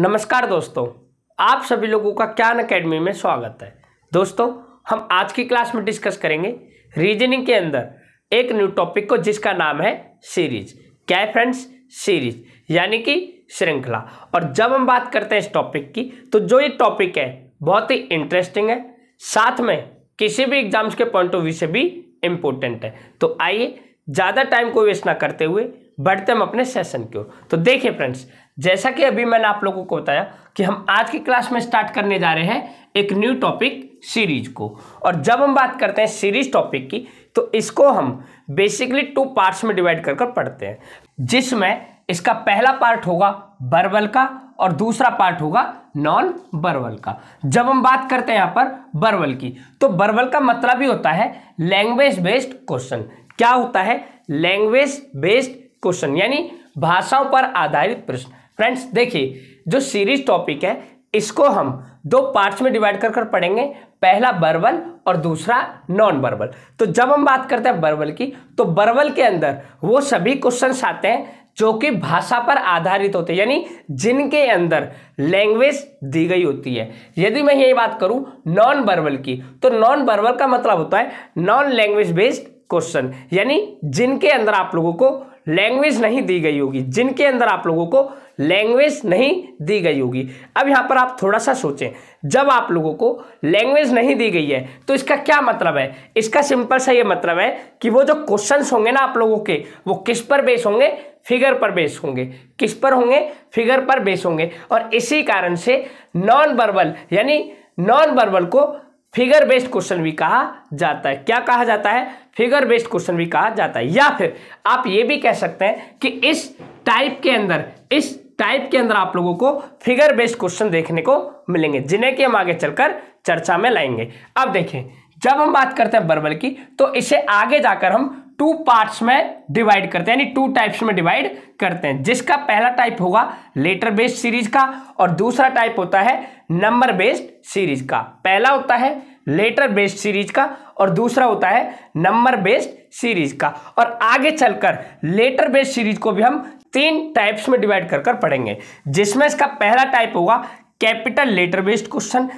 नमस्कार दोस्तों आप सभी लोगों का ज्ञान अकेडमी में स्वागत है दोस्तों हम आज की क्लास में डिस्कस करेंगे रीजनिंग के अंदर एक न्यू टॉपिक को जिसका नाम है सीरीज क्या है फ्रेंड्स सीरीज यानी कि श्रृंखला और जब हम बात करते हैं इस टॉपिक की तो जो ये टॉपिक है बहुत ही इंटरेस्टिंग है साथ में किसी भी एग्जाम्स के पॉइंट ऑफ व्यू से भी इम्पोर्टेंट है तो आइए ज़्यादा टाइम को वेस्ट ना करते हुए बढ़ते हम अपने सेशन की ओर तो देखिए फ्रेंड्स जैसा कि अभी मैंने आप लोगों को बताया कि हम आज की क्लास में स्टार्ट करने जा रहे हैं एक न्यू टॉपिक सीरीज को और जब हम बात करते हैं सीरीज टॉपिक की तो इसको हम बेसिकली टू पार्ट्स में डिवाइड कर कर पढ़ते हैं जिसमें इसका पहला पार्ट होगा बर्बल का और दूसरा पार्ट होगा नॉन बर्बल का जब हम बात करते हैं यहाँ पर बर्बल की तो बर्बल का मतलब ही होता है लैंग्वेज बेस्ड क्वेश्चन क्या होता है लैंग्वेज बेस्ड क्वेश्चन यानी भाषाओं पर आधारित प्रश्न फ्रेंड्स देखिए जो सीरीज टॉपिक है इसको हम दो पार्ट्स में डिवाइड कर कर पढ़ेंगे पहला बर्बल और दूसरा नॉन बर्बल तो जब हम बात करते हैं बर्बल की तो बर्बल के अंदर वो सभी क्वेश्चन आते हैं जो कि भाषा पर आधारित होते हैं यानी जिनके अंदर लैंग्वेज दी गई होती है यदि मैं यही बात करूं नॉन बर्बल की तो नॉन बर्बल का मतलब होता है नॉन लैंग्वेज बेस्ड क्वेश्चन यानी जिनके अंदर आप लोगों को लैंग्वेज नहीं दी गई होगी जिनके अंदर आप लोगों को लैंग्वेज नहीं दी गई होगी अब यहाँ पर आप थोड़ा सा सोचें जब आप लोगों को लैंग्वेज नहीं दी गई है तो इसका क्या मतलब है इसका सिंपल सा ये मतलब है कि वो जो क्वेश्चंस होंगे ना आप लोगों के वो किस पर बेस होंगे फिगर पर बेस होंगे किस पर होंगे फिगर पर बेस होंगे और इसी कारण से नॉन बर्बल यानी नॉन बर्बल को फिगर बेस्ड क्वेश्चन भी कहा जाता है क्या कहा जाता है फिगर बेस्ड क्वेश्चन भी कहा जाता है या फिर आप ये भी कह सकते हैं कि इस टाइप के अंदर इस टाइप के अंदर आप लोगों को फिगर बेस्ड क्वेश्चन देखने को मिलेंगे जिन्हें कि हम आगे चलकर चर्चा में लाएंगे अब देखें जब हम बात करते हैं बर्बल की तो इसे आगे जाकर हम टू पार्ट्स में डिवाइड करते हैं यानी टू टाइप्स में डिवाइड करते हैं जिसका पहला टाइप होगा लेटर बेस्ड सीरीज का और दूसरा टाइप होता है नंबर बेस्ड सीरीज का पहला होता है लेटर बेस्ड सीरीज का और दूसरा होता है नंबर बेस्ड सीरीज का और आगे चलकर लेटर बेस्ड सीरीज को भी हम तीन टाइप्स में डिवाइड कर कर पढ़ेंगे जिसमें इसका पहला टाइप होगा कैपिटल लेटर बेस्ड क्वेश्चन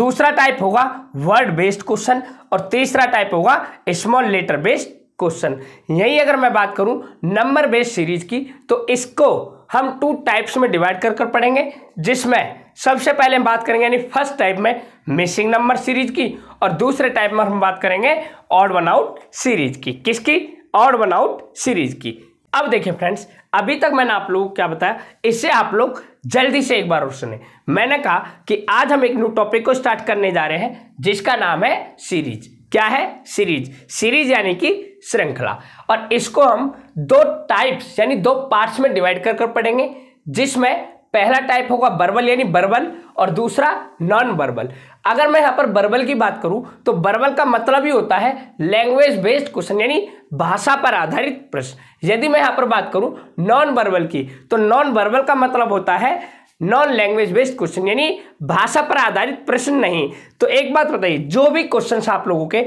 दूसरा टाइप होगा वर्ड बेस्ड क्वेश्चन और तीसरा टाइप होगा स्मॉल लेटर बेस्ड क्वेश्चन यही अगर मैं बात करूं नंबर बेस्ड सीरीज की तो इसको हम टू टाइप्स में डिवाइड कर कर पढ़ेंगे जिसमें सबसे पहले हम बात करेंगे यानी फर्स्ट टाइप में मिसिंग नंबर सीरीज की और दूसरे टाइप में हम बात करेंगे ऑड वन आउट सीरीज की किसकी ऑड वन आउट सीरीज की अब देखिए फ्रेंड्स अभी तक मैंने आप लोग क्या बताया इससे आप लोग जल्दी से एक बार और सुने मैंने कहा कि आज हम एक न्यू टॉपिक को स्टार्ट करने जा रहे हैं जिसका नाम है सीरीज क्या है सीरीज सीरीज यानी कि श्रृंखला और इसको हम दो टाइप्स यानी दो पार्ट्स में डिवाइड कर कर पढ़ेंगे जिसमें पहला टाइप होगा बर्बल यानी बर्बल और दूसरा नॉन बर्बल अगर मैं यहाँ पर बर्बल की बात करूँ तो बर्बल का मतलब ही होता है लैंग्वेज बेस्ड क्वेश्चन यानी भाषा पर आधारित प्रश्न यदि मैं यहाँ पर बात करूँ नॉन बर्बल की तो नॉन बर्बल का मतलब होता है नॉन लैंग्वेज बेस्ड क्वेश्चन यानी भाषा पर आधारित प्रश्न नहीं तो एक बात बताइए जो भी क्वेश्चन आप लोगों के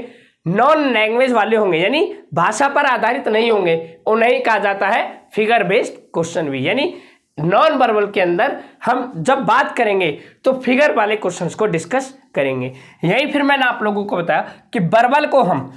नॉन लैंग्वेज वाले होंगे यानी भाषा पर आधारित नहीं होंगे उन्हें कहा जाता है फिगर बेस्ड क्वेश्चन भी यानी नॉन बर्बल के अंदर हम जब बात करेंगे तो फिगर वाले क्वेश्चंस को डिस्कस करेंगे यही फिर मैंने आप लोगों को बताया कि बर्बल को हम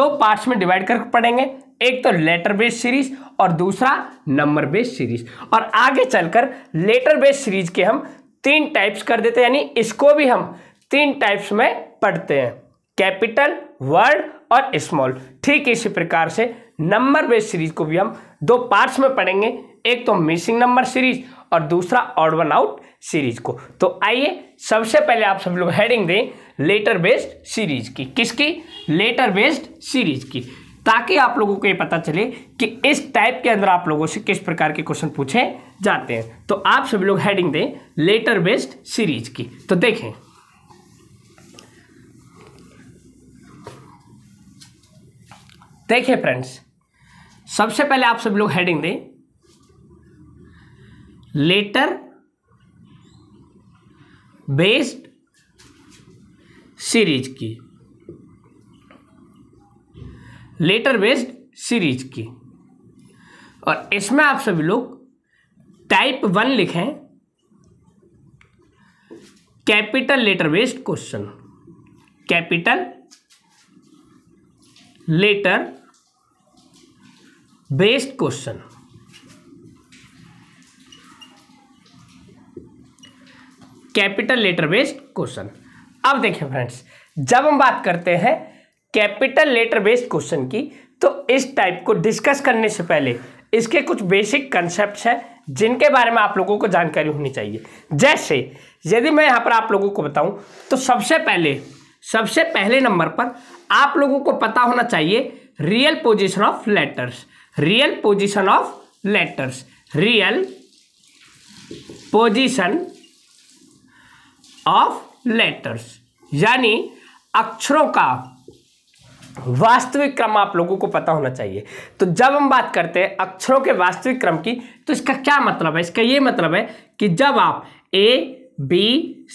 दो पार्ट्स में डिवाइड करके पढ़ेंगे एक तो लेटर बेस्ड सीरीज और दूसरा नंबर बेस्ड सीरीज और आगे चलकर लेटर बेस्ड सीरीज के हम तीन टाइप्स कर देते हैं यानी इसको भी हम तीन टाइप्स में पढ़ते हैं कैपिटल वर्ड और स्मॉल ठीक इसी प्रकार से नंबर बेस्ड सीरीज को भी हम दो पार्ट्स में पढ़ेंगे एक तो मिसिंग नंबर सीरीज और दूसरा ऑड वन आउट सीरीज को तो आइए सबसे पहले आप सब लोग हेडिंग दें लेटर बेस्ड सीरीज की किसकी लेटर बेस्ड सीरीज की ताकि आप लोगों को ये पता चले कि इस टाइप के अंदर आप लोगों से किस प्रकार के क्वेश्चन पूछे जाते हैं तो आप सभी लोग हेडिंग दें लेटर बेस्ड सीरीज की तो देखें देखें फ्रेंड्स सबसे पहले आप सब लोग हेडिंग दें लेटर बेस्ड सीरीज की लेटर बेस्ड सीरीज की और इसमें आप सभी लोग टाइप वन लिखें capital letter based question capital letter based question capital letter based question अब देखिए फ्रेंड्स जब हम बात करते हैं कैपिटल लेटर बेस्ड क्वेश्चन की तो इस टाइप को डिस्कस करने से पहले इसके कुछ बेसिक कंसेप्ट हैं जिनके बारे में आप लोगों को जानकारी होनी चाहिए जैसे यदि मैं यहाँ पर आप लोगों को बताऊँ तो सबसे पहले सबसे पहले नंबर पर आप लोगों को पता होना चाहिए real position of letters real position of letters real position of letters यानी अक्षरों का वास्तविक क्रम आप लोगों को पता होना चाहिए तो जब हम बात करते हैं अक्षरों के वास्तविक क्रम की तो इसका क्या मतलब है इसका ये मतलब है कि जब आप ए बी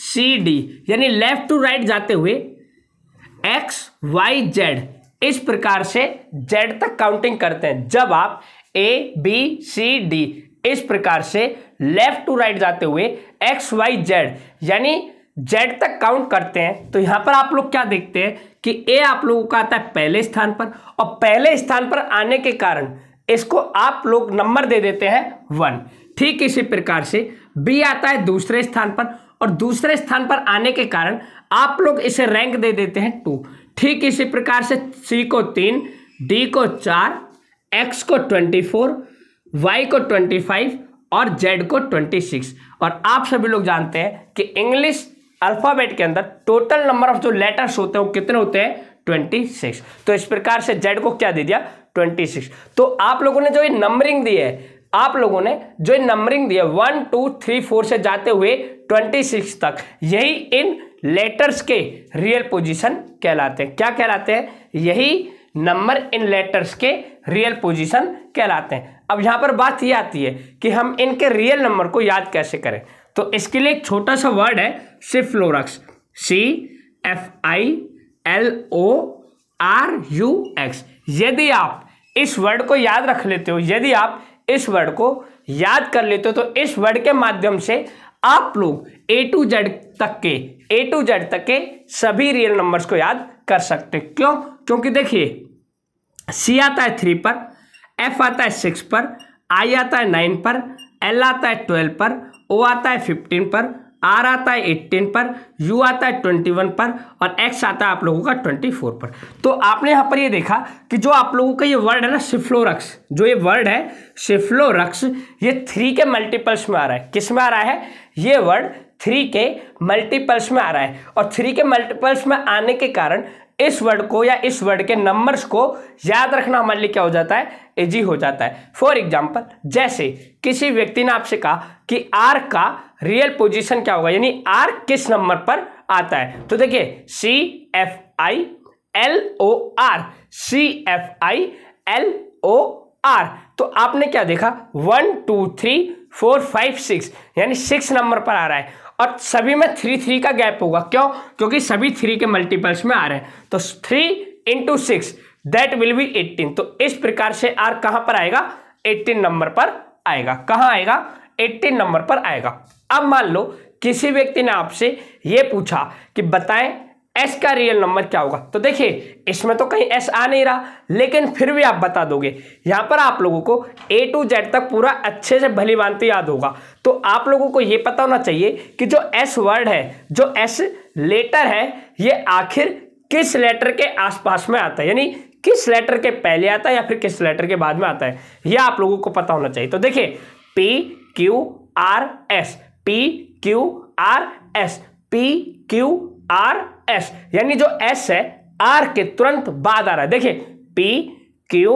सी डी यानी लेफ्ट टू राइट जाते हुए एक्स वाई जेड इस प्रकार से जेड तक काउंटिंग करते हैं जब आप ए बी सी डी इस प्रकार से लेफ्ट टू राइट जाते हुए एक्स वाई जेड यानी जेड तक काउंट करते हैं तो यहां पर आप लोग क्या देखते हैं कि ए आप लोगों का आता है पहले स्थान पर और पहले स्थान पर आने के कारण इसको आप लोग नंबर दे देते हैं वन ठीक इसी प्रकार से बी आता है दूसरे स्थान पर और दूसरे स्थान पर आने के कारण आप लोग इसे रैंक दे देते हैं टू ठीक इसी प्रकार से सी को तीन डी को चार एक्स को ट्वेंटी फोर वाई को ट्वेंटी फाइव और जेड को ट्वेंटी सिक्स और आप सभी लोग जानते हैं कि इंग्लिश अल्फ़ाबेट के अंदर टोटल नंबर ऑफ जो लेटर्स होते हैं वो कितने होते हैं ट्वेंटी सिक्स तो इस प्रकार से जेड को क्या दे दिया ट्वेंटी सिक्स तो आप लोगों ने जो ये नंबरिंग दी है आप लोगों ने जो नंबरिंग दी है वन टू थ्री फोर से जाते हुए ट्वेंटी सिक्स तक यही इन लेटर्स के रियल पोजीशन कहलाते हैं क्या कहलाते हैं यही नंबर इन लेटर्स के रियल पोजीशन कहलाते हैं अब यहां पर बात यह आती है कि हम इनके रियल नंबर को याद कैसे करें तो इसके लिए एक छोटा सा वर्ड है सिफ्लोरक्स C F I L O R U X यदि आप इस वर्ड को याद रख लेते हो यदि आप इस वर्ड को याद कर लेते हो तो इस वर्ड के माध्यम से आप लोग ए टू जेड तक के ए टू जेड तक के सभी रियल नंबर्स को याद कर सकते क्यों क्योंकि देखिए सी आता है थ्री पर एफ आता है सिक्स पर आई आता है नाइन पर एल आता है ट्वेल्व पर ओ आता है फिफ्टीन पर आर आता है एट्टीन पर यू आता है ट्वेंटी वन पर और एक्स आता है आप लोगों का ट्वेंटी फोर पर तो आपने यहाँ पर ये देखा कि जो आप लोगों का ये वर्ड है ना शिफ्लोरक्स जो ये वर्ड है शिफ्लोरक्स ये थ्री के मल्टीपल्स में आ रहा है किस में आ रहा है ये वर्ड थ्री के मल्टीपल्स में आ रहा है और थ्री के मल्टीपल्स में आने के कारण इस वर्ड को या इस वर्ड के नंबर्स को याद रखना हमारे लिए क्या हो जाता है इजी हो जाता है फॉर एग्जाम्पल जैसे किसी व्यक्ति ने आपसे कहा कि आर का रियल पोजीशन क्या होगा यानी आर किस नंबर पर आता है तो देखिए C F I L O R C F I L O R तो आपने क्या देखा one two three four five six यानी सिक्स नंबर पर आ रहा है और सभी में थ्री थ्री का गैप होगा क्यों क्योंकि सभी थ्री के मल्टीपल्स में आ रहे हैं तो three into six that will be eighteen तो इस प्रकार से आर कहां पर आएगा एट्टीन नंबर पर आएगा कहां आएगा एट्टीन नंबर पर आएगा अब मान लो किसी व्यक्ति ने आपसे ये पूछा कि बताएं एस का रियल नंबर क्या होगा तो देखिए इसमें तो कहीं एस आ नहीं रहा लेकिन फिर भी आप बता दोगे यहां पर आप लोगों को ए टू जेड तक पूरा अच्छे से भली भांति याद होगा तो आप लोगों को यह पता होना चाहिए कि जो एस वर्ड है जो एस लेटर है यह आखिर किस लेटर के आसपास में आता है यानी किस लेटर के पहले आता है या फिर किस लेटर के बाद में आता है यह आप लोगों को पता होना चाहिए तो देखिए P Q R S P Q R S P Q R S यानी जो एस है आर के तुरंत बाद आ रहा है देखिए पी क्यू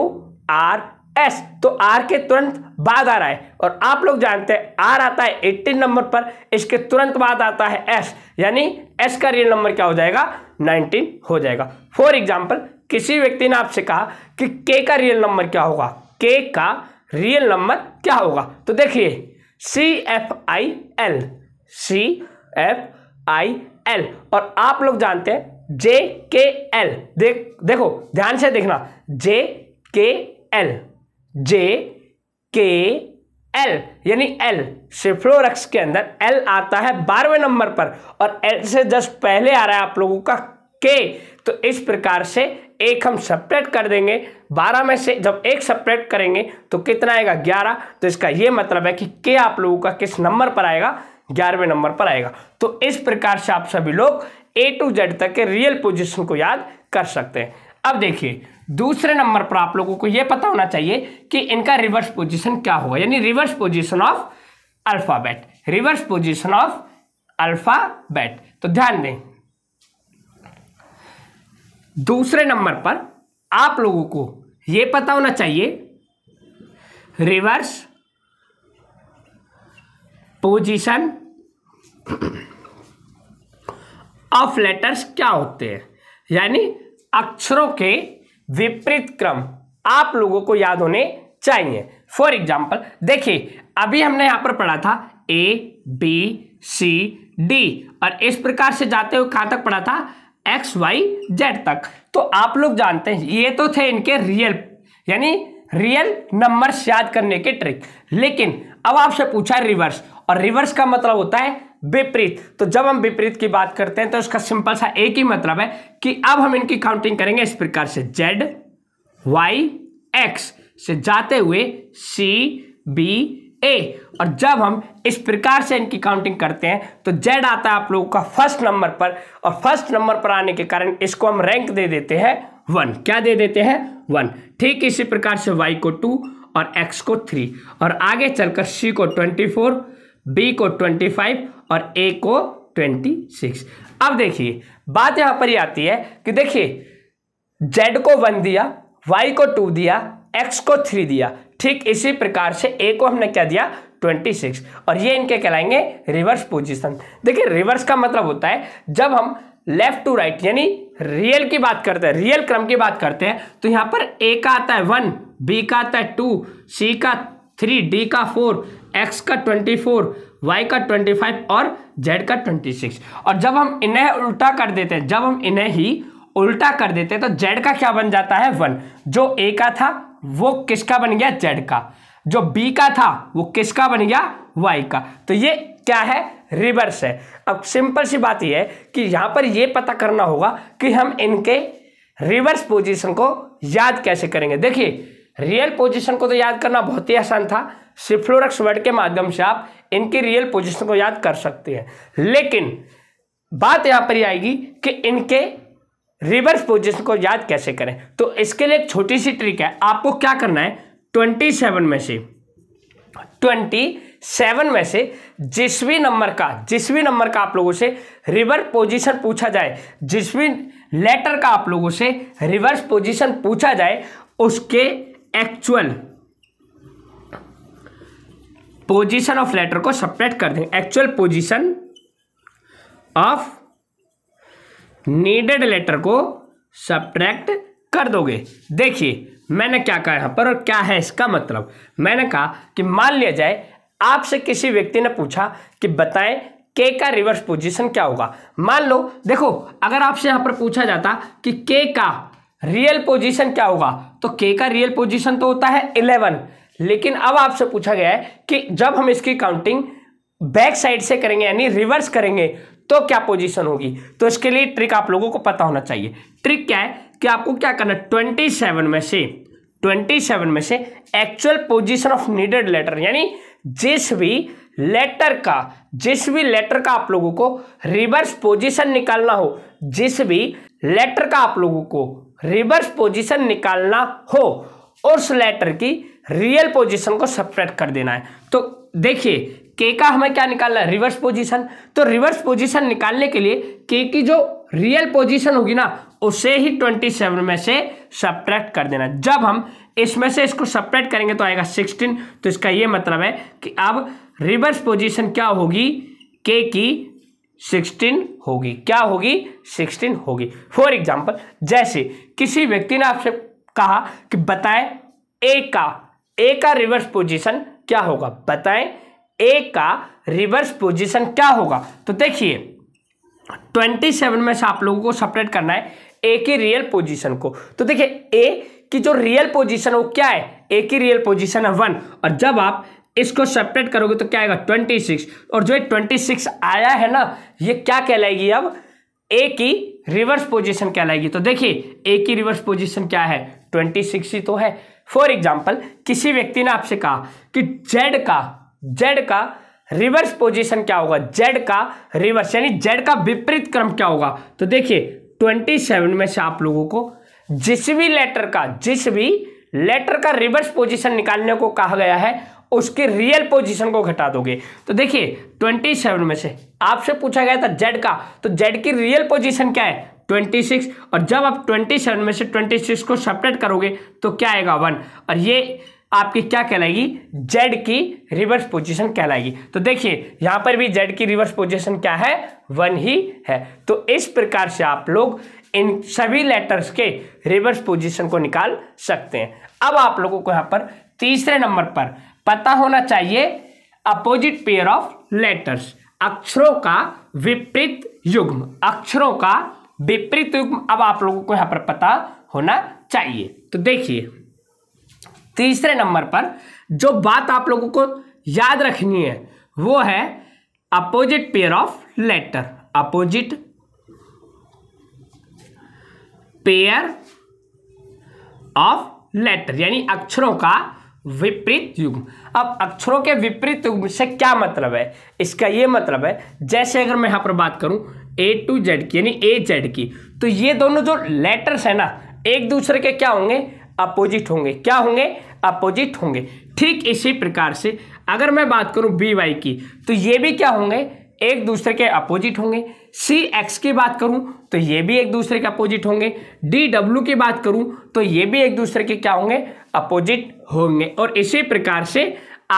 आर एस तो आर के तुरंत बाद आ रहा है और आप लोग जानते हैं आर आता है एट्टीन नंबर पर इसके तुरंत बाद आता है एस यानी एस का रियल नंबर क्या हो जाएगा नाइनटीन हो जाएगा फॉर एग्जाम्पल किसी व्यक्ति ने आपसे कहा कि के का रियल नंबर क्या होगा के का रियल नंबर क्या होगा तो देखिए C F I L C F I L और आप लोग जानते हैं जे के एल देख देखो ध्यान से देखना जे K L J K L यानी एल सिफ्लोरक्स के अंदर एल आता है बारहवें नंबर पर और एल से जस्ट पहले आ रहा है आप लोगों का के तो इस प्रकार से एक हम सेपरेट कर देंगे बारह में से जब एक सेपरेट करेंगे तो कितना आएगा ग्यारह तो इसका ये मतलब है कि के आप लोगों का किस नंबर पर आएगा ग्यारहवें नंबर पर आएगा तो इस प्रकार से आप सभी लोग ए टू जेड तक के रियल पोजिशन को याद कर सकते हैं अब देखिए दूसरे नंबर पर आप लोगों को यह पता होना चाहिए कि इनका रिवर्स पोजिशन क्या होगा यानी reverse position of alphabet reverse position of alphabet तो ध्यान दें दूसरे नंबर पर आप लोगों को यह पता होना चाहिए रिवर्स पोजीशन ऑफ लेटर्स क्या होते हैं यानी अक्षरों के विपरीत क्रम आप लोगों को याद होने चाहिए फॉर एग्जाम्पल देखिए अभी हमने यहां पर पढ़ा था ए बी सी डी और इस प्रकार से जाते हुए कहां तक पढ़ा था एक्स वाई जेड तक तो आप लोग जानते हैं ये तो थे इनके रियल यानी रियल नंबर याद करने के ट्रिक लेकिन अब आपसे पूछा रिवर्स और रिवर्स का मतलब होता है विपरीत तो जब हम विपरीत की बात करते हैं तो उसका सिंपल सा एक ही मतलब है कि अब हम इनकी काउंटिंग करेंगे इस प्रकार से जेड वाई एक्स से जाते हुए सी बी ए और जब हम इस प्रकार से इनकी काउंटिंग करते हैं तो जेड आता है आप लोगों का फर्स्ट नंबर पर और फर्स्ट नंबर पर आने के कारण इसको हम रैंक दे देते हैं वन क्या दे देते हैं वन ठीक इसी प्रकार से वाई को टू और एक्स को थ्री और आगे चलकर सी को ट्वेंटी फोर बी को ट्वेंटी फाइव और ए को ट्वेंटी सिक्स अब देखिए बात यहां पर ही आती है कि देखिए जेड को वन दिया वाई को टू दिया एक्स को थ्री दिया ठीक इसी प्रकार से ए को हमने क्या दिया 26 और ये इनके कहलाएंगे रिवर्स पोजीशन देखिए रिवर्स का मतलब होता है जब हम लेफ्ट टू राइट यानी रियल की बात करते हैं रियल क्रम की बात करते हैं तो यहाँ पर ए का आता है वन बी का आता है टू सी का थ्री डी का फोर एक्स का ट्वेंटी फोर वाई का ट्वेंटी फाइव और जेड का ट्वेंटी सिक्स और जब हम इन्हें उल्टा कर देते हैं जब हम इन्हें ही उल्टा कर देते हैं तो जेड का क्या बन जाता है वन जो ए का था वो किसका बन गया जेड का जो बी का था वो किसका बन गया वाई का तो ये क्या है रिवर्स है अब सिंपल सी बात ये है कि यहाँ पर ये पता करना होगा कि हम इनके रिवर्स पोजीशन को याद कैसे करेंगे देखिए रियल पोजीशन को तो याद करना बहुत ही आसान था सिफ्लोरक्स वर्ड के माध्यम से आप इनकी रियल पोजीशन को याद कर सकते हैं लेकिन बात यहाँ पर आएगी कि इनके रिवर्स पोजिशन को याद कैसे करें तो इसके लिए एक छोटी सी ट्रिक है आपको क्या करना है ट्वेंटी सेवन में से ट्वेंटी सेवन में से जिस भी नंबर का जिस भी नंबर का आप लोगों से रिवर्स पोजिशन पूछा जाए भी लेटर का आप लोगों से रिवर्स पोजिशन पूछा जाए उसके एक्चुअल पोजिशन ऑफ लेटर को सपरेट कर देंगे actual position of needed letter को सब्ट्रैक्ट कर दोगे देखिए मैंने क्या कहा यहाँ पर और क्या है इसका मतलब मैंने कहा कि मान लिया जाए आपसे किसी व्यक्ति ने पूछा कि बताएं के का रिवर्स पोजीशन क्या होगा मान लो देखो अगर आपसे यहाँ पर पूछा जाता कि के का रियल पोजीशन क्या होगा तो के का रियल पोजीशन तो होता है इलेवन लेकिन अब आपसे पूछा गया है कि जब हम इसकी काउंटिंग बैक साइड से करेंगे यानी रिवर्स करेंगे तो क्या पोजीशन होगी तो इसके लिए ट्रिक आप लोगों को पता होना चाहिए ट्रिक क्या है कि आपको क्या करना ट्वेंटी सेवन में से ट्वेंटी सेवन में से actual position of needed letter यानी जिस भी लेटर का जिस भी लेटर का आप लोगों को रिवर्स पोजिशन निकालना हो जिस भी लेटर का आप लोगों को रिवर्स पोजिशन निकालना हो उस लेटर की रियल पोजीशन को सपरेट कर देना है तो देखिए के का हमें क्या निकालना है रिवर्स पोजीशन तो रिवर्स पोजीशन निकालने के लिए के की जो रियल पोजीशन होगी ना उसे ही 27 में से सब्ट्रैक्ट कर देना जब हम इसमें से इसको सब्ट्रैक्ट करेंगे तो आएगा 16 तो इसका ये मतलब है कि अब रिवर्स पोजीशन क्या होगी के की 16 होगी क्या होगी 16 होगी फॉर एग्जाम्पल जैसे किसी व्यक्ति ने आपसे कहा कि बताएं ए का ए का रिवर्स पोजिशन क्या होगा बताएं ए का रिवर्स पोजीशन क्या होगा तो देखिए 27 में से आप लोगों को सपरेट करना है ए की रियल पोजीशन को तो देखिए ए की जो रियल पोजीशन है वो क्या है ए की रियल पोजीशन है वन और जब आप इसको सेपरेट करोगे तो क्या आएगा 26 और जो ये 26 आया है ना ये क्या कहलाएगी अब ए की रिवर्स पोजीशन कहलाएगी तो देखिए ए की रिवर्स पोजीशन क्या है 26 ही तो है फॉर एग्जांपल किसी व्यक्ति ने आपसे कहा कि जेड का जेड का रिवर्स पोजीशन क्या होगा जेड का रिवर्स यानी जेड का विपरीत क्रम क्या होगा तो देखिए ट्वेंटी सेवन में से आप लोगों को जिस भी लेटर का जिस भी लेटर का रिवर्स पोजीशन निकालने को कहा गया है उसके रियल पोजीशन को घटा दोगे तो देखिए ट्वेंटी सेवन में से आपसे पूछा गया था जेड का तो जेड की रियल पोजीशन क्या है ट्वेंटी सिक्स और जब आप ट्वेंटी सेवन में से ट्वेंटी सिक्स को सेपरेट करोगे तो क्या आएगा वन और ये आपकी क्या कहलाएगी जेड की रिवर्स पोजिशन कहलाएगी तो देखिए यहां पर भी जेड की रिवर्स पोजिशन क्या है वन ही है तो इस प्रकार से आप लोग इन सभी लेटर्स के रिवर्स पोजिशन को निकाल सकते हैं अब आप लोगों को यहां पर तीसरे नंबर पर पता होना चाहिए अपोजिट पेयर ऑफ लेटर्स अक्षरों का विपरीत युग्म अक्षरों का विपरीत युग्म अब आप लोगों को यहां पर पता होना चाहिए तो देखिए तीसरे नंबर पर जो बात आप लोगों को याद रखनी है वो है opposite pair of letter opposite pair of letter यानी अक्षरों का विपरीत युग्म अब अक्षरों के विपरीत युग्म से क्या मतलब है इसका यह मतलब है जैसे अगर मैं यहां पर बात करूं ए टू जेड की यानी ए जेड की तो ये दोनों जो लेटर्स है ना एक दूसरे के क्या होंगे अपोजिट होंगे क्या होंगे अपोजिट होंगे ठीक इसी प्रकार से अगर मैं बात करूं बी वाई की तो ये भी क्या होंगे एक दूसरे के अपोजिट होंगे सी एक्स की बात करूं तो ये भी एक दूसरे के अपोजिट होंगे डी डब्ल्यू की बात करूं तो ये भी एक दूसरे के क्या होंगे अपोजिट होंगे और इसी प्रकार से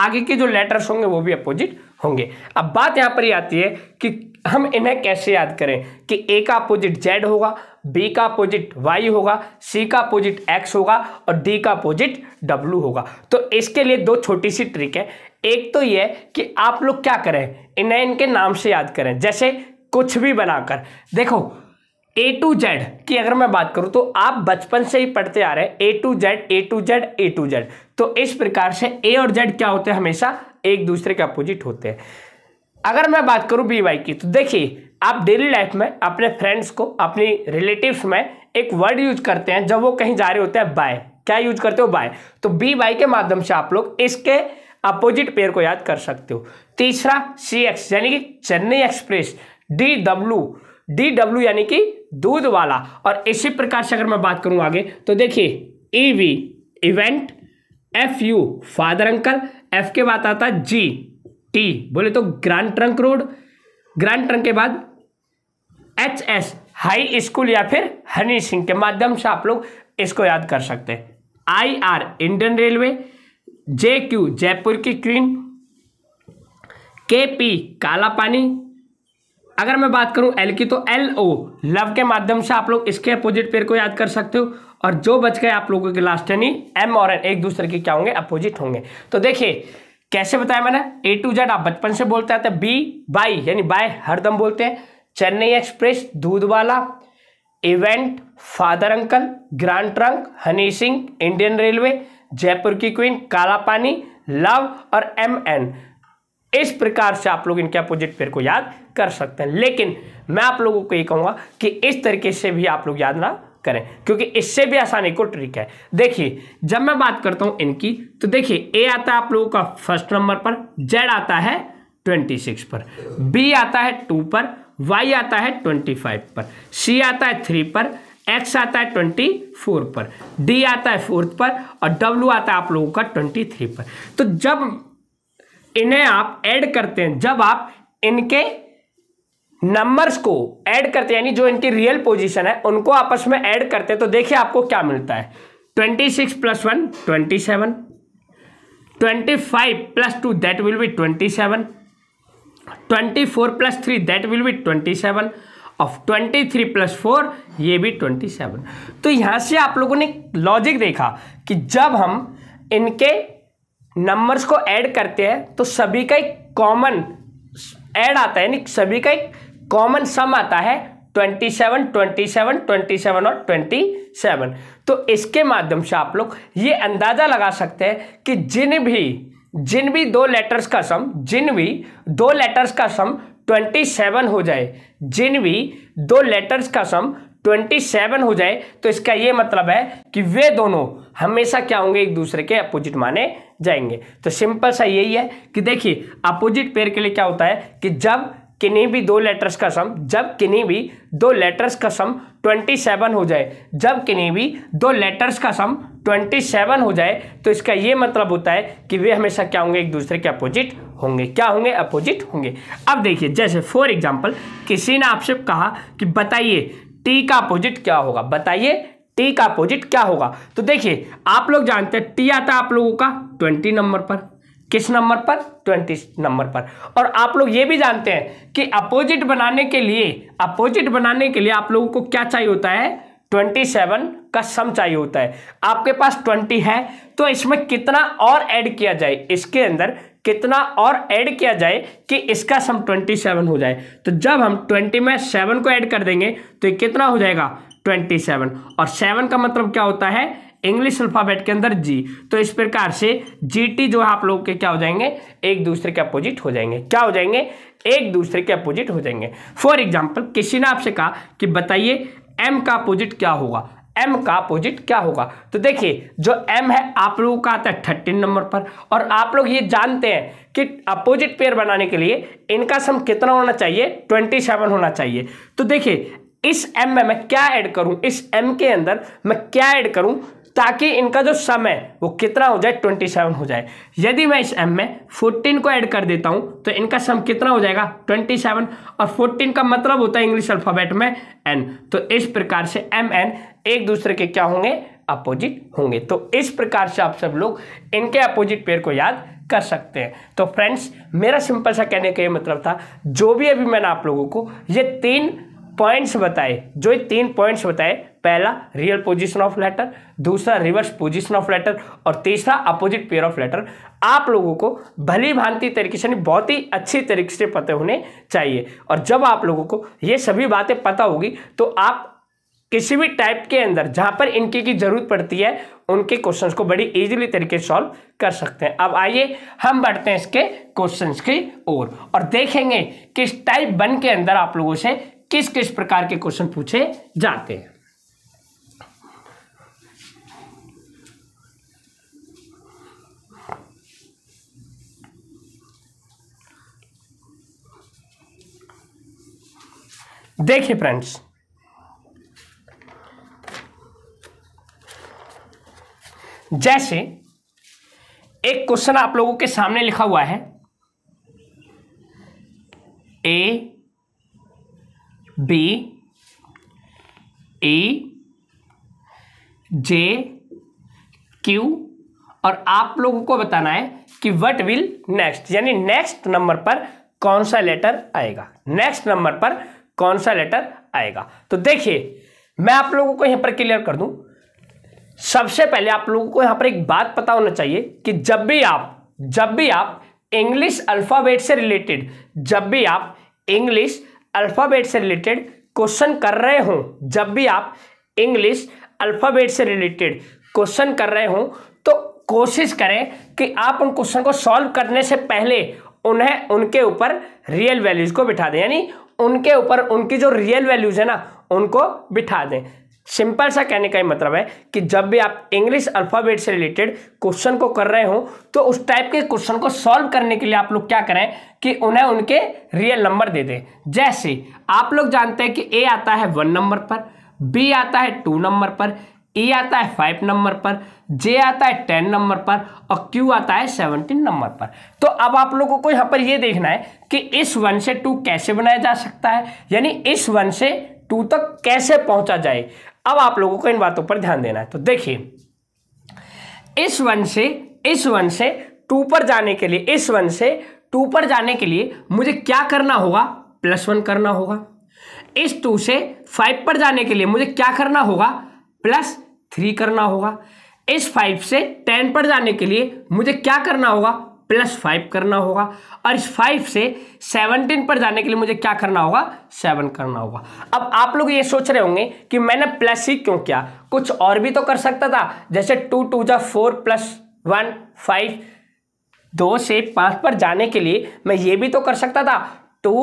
आगे के जो लेटर्स होंगे वो भी अपोजिट होंगे अब बात यहाँ पर ही आती है कि हम इन्हें कैसे याद करें कि ए का अपोजिट जेड होगा बी का अपोजिट वाई होगा सी का अपोजिट एक्स होगा और डी का अपोजिट डब्ल्यू होगा तो इसके लिए दो छोटी सी ट्रिक है एक तो यह कि आप लोग क्या करें इन्हें इनके नाम से याद करें जैसे कुछ भी बनाकर देखो ए टू जेड की अगर मैं बात करूं तो आप बचपन से ही पढ़ते आ रहे हैं A to Z A to Z A to Z तो इस प्रकार से ए और जेड क्या होते हैं हमेशा एक दूसरे के अपोजिट होते हैं अगर मैं बात करूँ बी वाई की तो देखिए आप डेली लाइफ में अपने फ्रेंड्स को अपनी रिलेटिव्स में एक वर्ड यूज करते हैं जब वो कहीं जा रहे होते हैं बाय क्या यूज करते हो बाय तो बी वाई के माध्यम से आप लोग इसके अपोजिट पेयर को याद कर सकते हो तीसरा सी एक्स यानी कि Chennai Express D W D W यानी कि दूध वाला और इसी प्रकार से अगर मैं बात करूँ आगे तो देखिए E V event F U father uncle F के बाद आता है जी टी बोले तो grand trunk road grand trunk के बाद एच एस हाई स्कूल या फिर हनी सिंह के माध्यम से आप लोग इसको याद कर सकते हैं I R Indian railway J Q Jaipur की क्वीन के पी काला पानी अगर मैं बात करूं एल की तो एल ओ लव के माध्यम से आप लोग इसके अपोजिट पेयर को याद कर सकते हो और जो बच गए आप लोगों के लास्ट यानी एम और एन एक दूसरे के क्या होंगे अपोजिट होंगे तो देखिए कैसे बताया मैंने ए टू जेड आप बचपन से बोलते आते बी बाई यानी बाय हरदम बोलते हैं चेन्नई एक्सप्रेस दूध वाला event father uncle grand trunk Honey Singh Indian railway Jaipur की क्वीन काला पानी लव और एम एन इस प्रकार से आप लोग इनके अपोजिट पेयर को याद कर सकते हैं लेकिन मैं आप लोगों को ये कहूंगा कि इस तरीके से भी आप लोग याद ना करें क्योंकि इससे भी आसानी को ट्रिक है देखिए जब मैं बात करता हूं इनकी तो देखिए ए आता है आप लोगों का फर्स्ट नंबर पर जेड आता है ट्वेंटी सिक्स पर बी आता है टू पर वाई आता है ट्वेंटी फाइव पर सी आता है थ्री पर एक्स आता है ट्वेंटी फोर पर डी आता है फोर्थ पर और डब्ल्यू आता है आप लोगों का ट्वेंटी थ्री पर तो जब इन्हें आप एड करते हैं जब आप इनके नंबर्स को ऐड करते यानी जो इनकी रियल पोजीशन है उनको आपस में ऐड करते तो देखिए आपको क्या मिलता है twenty six plus one twenty seven twenty five plus two that will be twenty seven twenty four plus three that will be twenty seven of twenty three plus four ये भी ट्वेंटी सेवन तो यहाँ से आप लोगों ने logic देखा कि जब हम इनके नंबर्स को ऐड करते हैं तो सभी का एक कॉमन एड आता है यानी सभी का एक कॉमन सम आता है 27, 27, 27 और 27 तो इसके माध्यम से आप लोग ये अंदाज़ा लगा सकते हैं कि जिन भी जिन भी दो लेटर्स का सम जिन भी दो लेटर्स का सम 27 हो जाए जिन भी दो लेटर्स का सम 27 हो जाए तो इसका ये मतलब है कि वे दोनों हमेशा क्या होंगे एक दूसरे के अपोजिट माने जाएंगे तो सिंपल सा यही है कि देखिए अपोजिट पेयर के लिए क्या होता है कि जब किन्हीं भी दो लेटर्स का सम जब किन्हीं भी दो लेटर्स का सम ट्वेंटी सेवन हो जाए जब किन्हीं भी दो लेटर्स का सम ट्वेंटी सेवन हो जाए तो इसका ये मतलब होता है कि वे हमेशा क्या होंगे एक दूसरे के अपोजिट होंगे क्या होंगे अपोजिट होंगे अब देखिए जैसे फॉर एग्जाम्पल किसी ने आपसे कहा कि बताइए टी का अपोजिट क्या होगा बताइए टी का अपोजिट क्या होगा तो देखिए आप लोग जानते हैं टी आता आप लोगों का ट्वेंटी नंबर पर किस नंबर पर ट्वेंटी नंबर पर और आप लोग ये भी जानते हैं कि अपोजिट बनाने के लिए अपोजिट बनाने के लिए आप लोगों को क्या चाहिए होता है ट्वेंटी सेवन का सम चाहिए होता है आपके पास ट्वेंटी है तो इसमें कितना और ऐड किया जाए इसके अंदर कितना और ऐड किया जाए कि इसका सम ट्वेंटी सेवन हो जाए तो जब हम ट्वेंटी में सेवन को ऐड कर देंगे तो ये कितना हो जाएगा ट्वेंटी सेवन और सेवन का मतलब क्या होता है इंग्लिश अल्फाबेट के अंदर जी तो इस प्रकार से जी टी जो है आप लोग के क्या हो जाएंगे एक दूसरे के अपोजिट हो जाएंगे क्या हो जाएंगे एक दूसरे के अपोजिट हो जाएंगे फॉर एग्जाम्पल किसी ने आपसे कहा कि बताइए एम का अपोजिट क्या होगा M का अपोजिट क्या होगा तो देखिए जो M है आप लोगों का आता है थर्टीन नंबर पर और आप लोग ये जानते हैं कि अपोजिट पेयर बनाने के लिए इनका सम कितना होना चाहिए ट्वेंटी सेवन होना चाहिए तो देखिए इस M में मैं क्या ऐड करूं इस M के अंदर मैं क्या ऐड करूं ताकि इनका जो सम है वो कितना हो जाए ट्वेंटी सेवन हो जाए यदि मैं इस एम में फोर्टीन को ऐड कर देता हूँ तो इनका सम कितना हो जाएगा ट्वेंटी सेवन और फोर्टीन का मतलब होता है इंग्लिश अल्फ़ाबेट में एन तो इस प्रकार से एम एन एक दूसरे के क्या होंगे अपोजिट होंगे तो इस प्रकार से आप सब लोग इनके अपोजिट पेयर को याद कर सकते हैं तो फ्रेंड्स मेरा सिंपल सा कहने का ये मतलब था जो भी अभी मैंने आप लोगों को ये तीन पॉइंट्स बताए जो ये तीन पॉइंट्स बताए पहला रियल पोजिशन ऑफ लेटर दूसरा रिवर्स पोजिशन ऑफ लेटर और तीसरा अपोजिट पेयर ऑफ लेटर आप लोगों को भली भांति तरीके से बहुत ही अच्छी तरीके से पता होने चाहिए और जब आप लोगों को ये सभी बातें पता होगी तो आप किसी भी टाइप के अंदर जहाँ पर इनकी की जरूरत पड़ती है उनके क्वेश्चंस को बड़ी इजीली तरीके से सॉल्व कर सकते हैं अब आइए हम बढ़ते हैं इसके क्वेश्चंस की ओर और देखेंगे किस टाइप वन के अंदर आप लोगों से किस किस प्रकार के क्वेश्चन पूछे जाते हैं देखिए फ्रेंड्स जैसे एक क्वेश्चन आप लोगों के सामने लिखा हुआ है A B E J Q और आप लोगों को बताना है कि वट विल नेक्स्ट यानी नेक्स्ट नंबर पर कौन सा लेटर आएगा नेक्स्ट नंबर पर कौन सा लेटर आएगा तो देखिए मैं आप लोगों को यहां पर क्लियर कर दूं सबसे पहले आप लोगों को यहां पर एक बात पता होना चाहिए कि जब भी आप जब भी आप इंग्लिश अल्फ़ाबेट से रिलेटेड जब भी आप इंग्लिश अल्फ़ाबेट से रिलेटेड क्वेश्चन कर रहे हो जब भी आप इंग्लिश अल्फ़ाबेट से रिलेटेड क्वेश्चन कर रहे हो तो कोशिश करें कि आप उन क्वेश्चन को सॉल्व करने से पहले उन्हें उनके ऊपर रियल वैल्यूज़ को बिठा दें यानी उनके ऊपर उनकी जो रियल वैल्यूज है ना उनको बिठा दें सिंपल सा कहने का ही मतलब है कि जब भी आप इंग्लिश अल्फ़ाबेट से रिलेटेड क्वेश्चन को कर रहे हो तो उस टाइप के क्वेश्चन को सॉल्व करने के लिए आप लोग क्या करें कि उन्हें उनके रियल नंबर दे दें जैसे आप लोग जानते हैं कि ए आता है वन नंबर पर बी आता है टू नंबर पर ए आता है फाइव नंबर पर जे आता है टेन नंबर पर और क्यू आता है सेवनटीन नंबर पर तो अब आप लोगों को यहां पर यह देखना है कि इस वन से टू कैसे बनाया जा सकता है यानी इस वन से टू तक कैसे पहुंचा जाए अब आप लोगों को इन बातों पर ध्यान देना है तो देखिए इस वन से इस वन से टू पर जाने के लिए इस वन से टू पर जाने के लिए मुझे क्या करना होगा प्लस वन करना होगा इस टू से फाइव पर जाने के लिए मुझे क्या करना होगा प्लस थ्री करना होगा इस फाइव से टेन पर जाने के लिए मुझे क्या करना होगा प्लस फाइव करना होगा और इस फाइव से सेवनटीन पर जाने के लिए मुझे क्या करना होगा सेवन करना होगा अब आप लोग ये सोच रहे होंगे कि मैंने प्लस ही क्यों किया कुछ और भी तो कर सकता था जैसे टू टू जा फोर प्लस वन फाइव दो से पाँच पर जाने के लिए मैं ये भी तो कर सकता था टू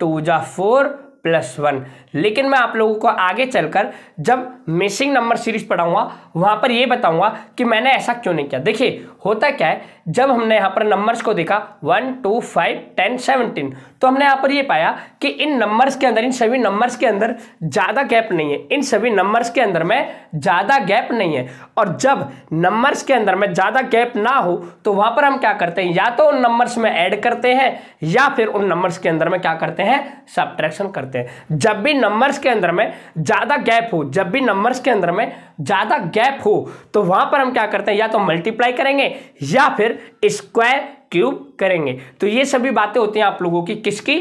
टू जा फोर प्लस वन लेकिन मैं आप लोगों को आगे चलकर जब मिसिंग नंबर सीरीज पढ़ाऊंगा वहां पर यह बताऊंगा कि मैंने ऐसा क्यों नहीं किया देखिए होता क्या है जब हमने यहाँ पर नंबर्स को देखा one two five ten seventeen तो हमने यहाँ पर ये पाया कि इन नंबर्स के अंदर इन सभी नंबर्स के अंदर ज़्यादा गैप नहीं है इन सभी नंबर्स के अंदर में ज़्यादा गैप नहीं है और जब नंबर्स के अंदर में ज़्यादा गैप ना हो तो वहाँ पर हम क्या करते हैं या तो उन नंबर्स में ऐड करते हैं या फिर उन नंबर्स के अंदर में क्या करते हैं सब्ट्रैक्शन करते हैं जब भी नंबर्स के अंदर में ज़्यादा गैप हो जब भी नंबर्स के अंदर में ज़्यादा गैप हो तो वहाँ पर हम क्या करते हैं या तो मल्टीप्लाई करेंगे या फिर स्क्वायर क्यूब करेंगे तो ये सभी बातें होती हैं आप लोगों की किसकी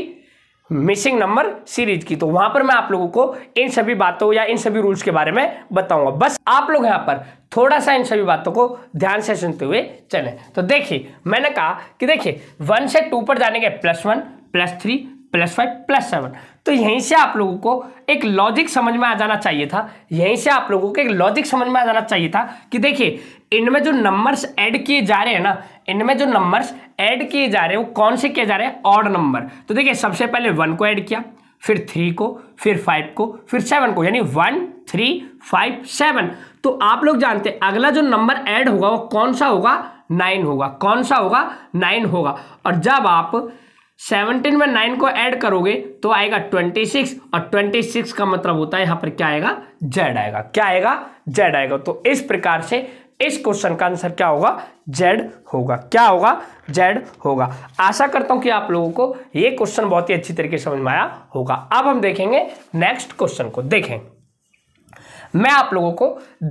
मिसिंग नंबर सीरीज की तो वहां पर मैं आप लोगों को इन सभी बातों या इन सभी रूल्स के बारे में बताऊंगा बस आप लोग यहां पर थोड़ा सा इन सभी बातों को ध्यान से सुनते हुए चले तो देखिए मैंने कहा कि देखिए वन से टू पर जाने के plus one plus three plus five plus seven तो यहीं से आप लोगों को एक लॉजिक समझ में आ जाना चाहिए था यहीं से आप लोगों को एक लॉजिक समझ में आ जाना चाहिए था कि देखिए इनमें जो नंबर्स ऐड किए जा रहे हैं ना इनमें जो नंबर्स ऐड किए जा रहे हैं वो कौन से किए जा रहे हैं ऑड नंबर तो देखिए सबसे पहले वन को ऐड किया फिर थ्री को फिर फाइव को फिर सेवन को यानी वन थ्री फाइव सेवन तो आप लोग जानते हैं अगला जो नंबर ऐड होगा वो कौन सा होगा नाइन होगा कौन सा होगा नाइन होगा और जब आप सेवनटीन में नाइन को ऐड करोगे तो आएगा ट्वेंटी सिक्स और ट्वेंटी सिक्स का मतलब होता है यहां पर क्या आएगा जेड आएगा क्या आएगा जेड आएगा तो इस प्रकार से इस क्वेश्चन का आंसर क्या होगा जेड होगा क्या होगा जेड होगा आशा करता हूं कि आप लोगों को यह क्वेश्चन बहुत ही अच्छी तरीके से समझ में आया होगा अब हम देखेंगे नेक्स्ट क्वेश्चन को देखें मैं आप लोगों को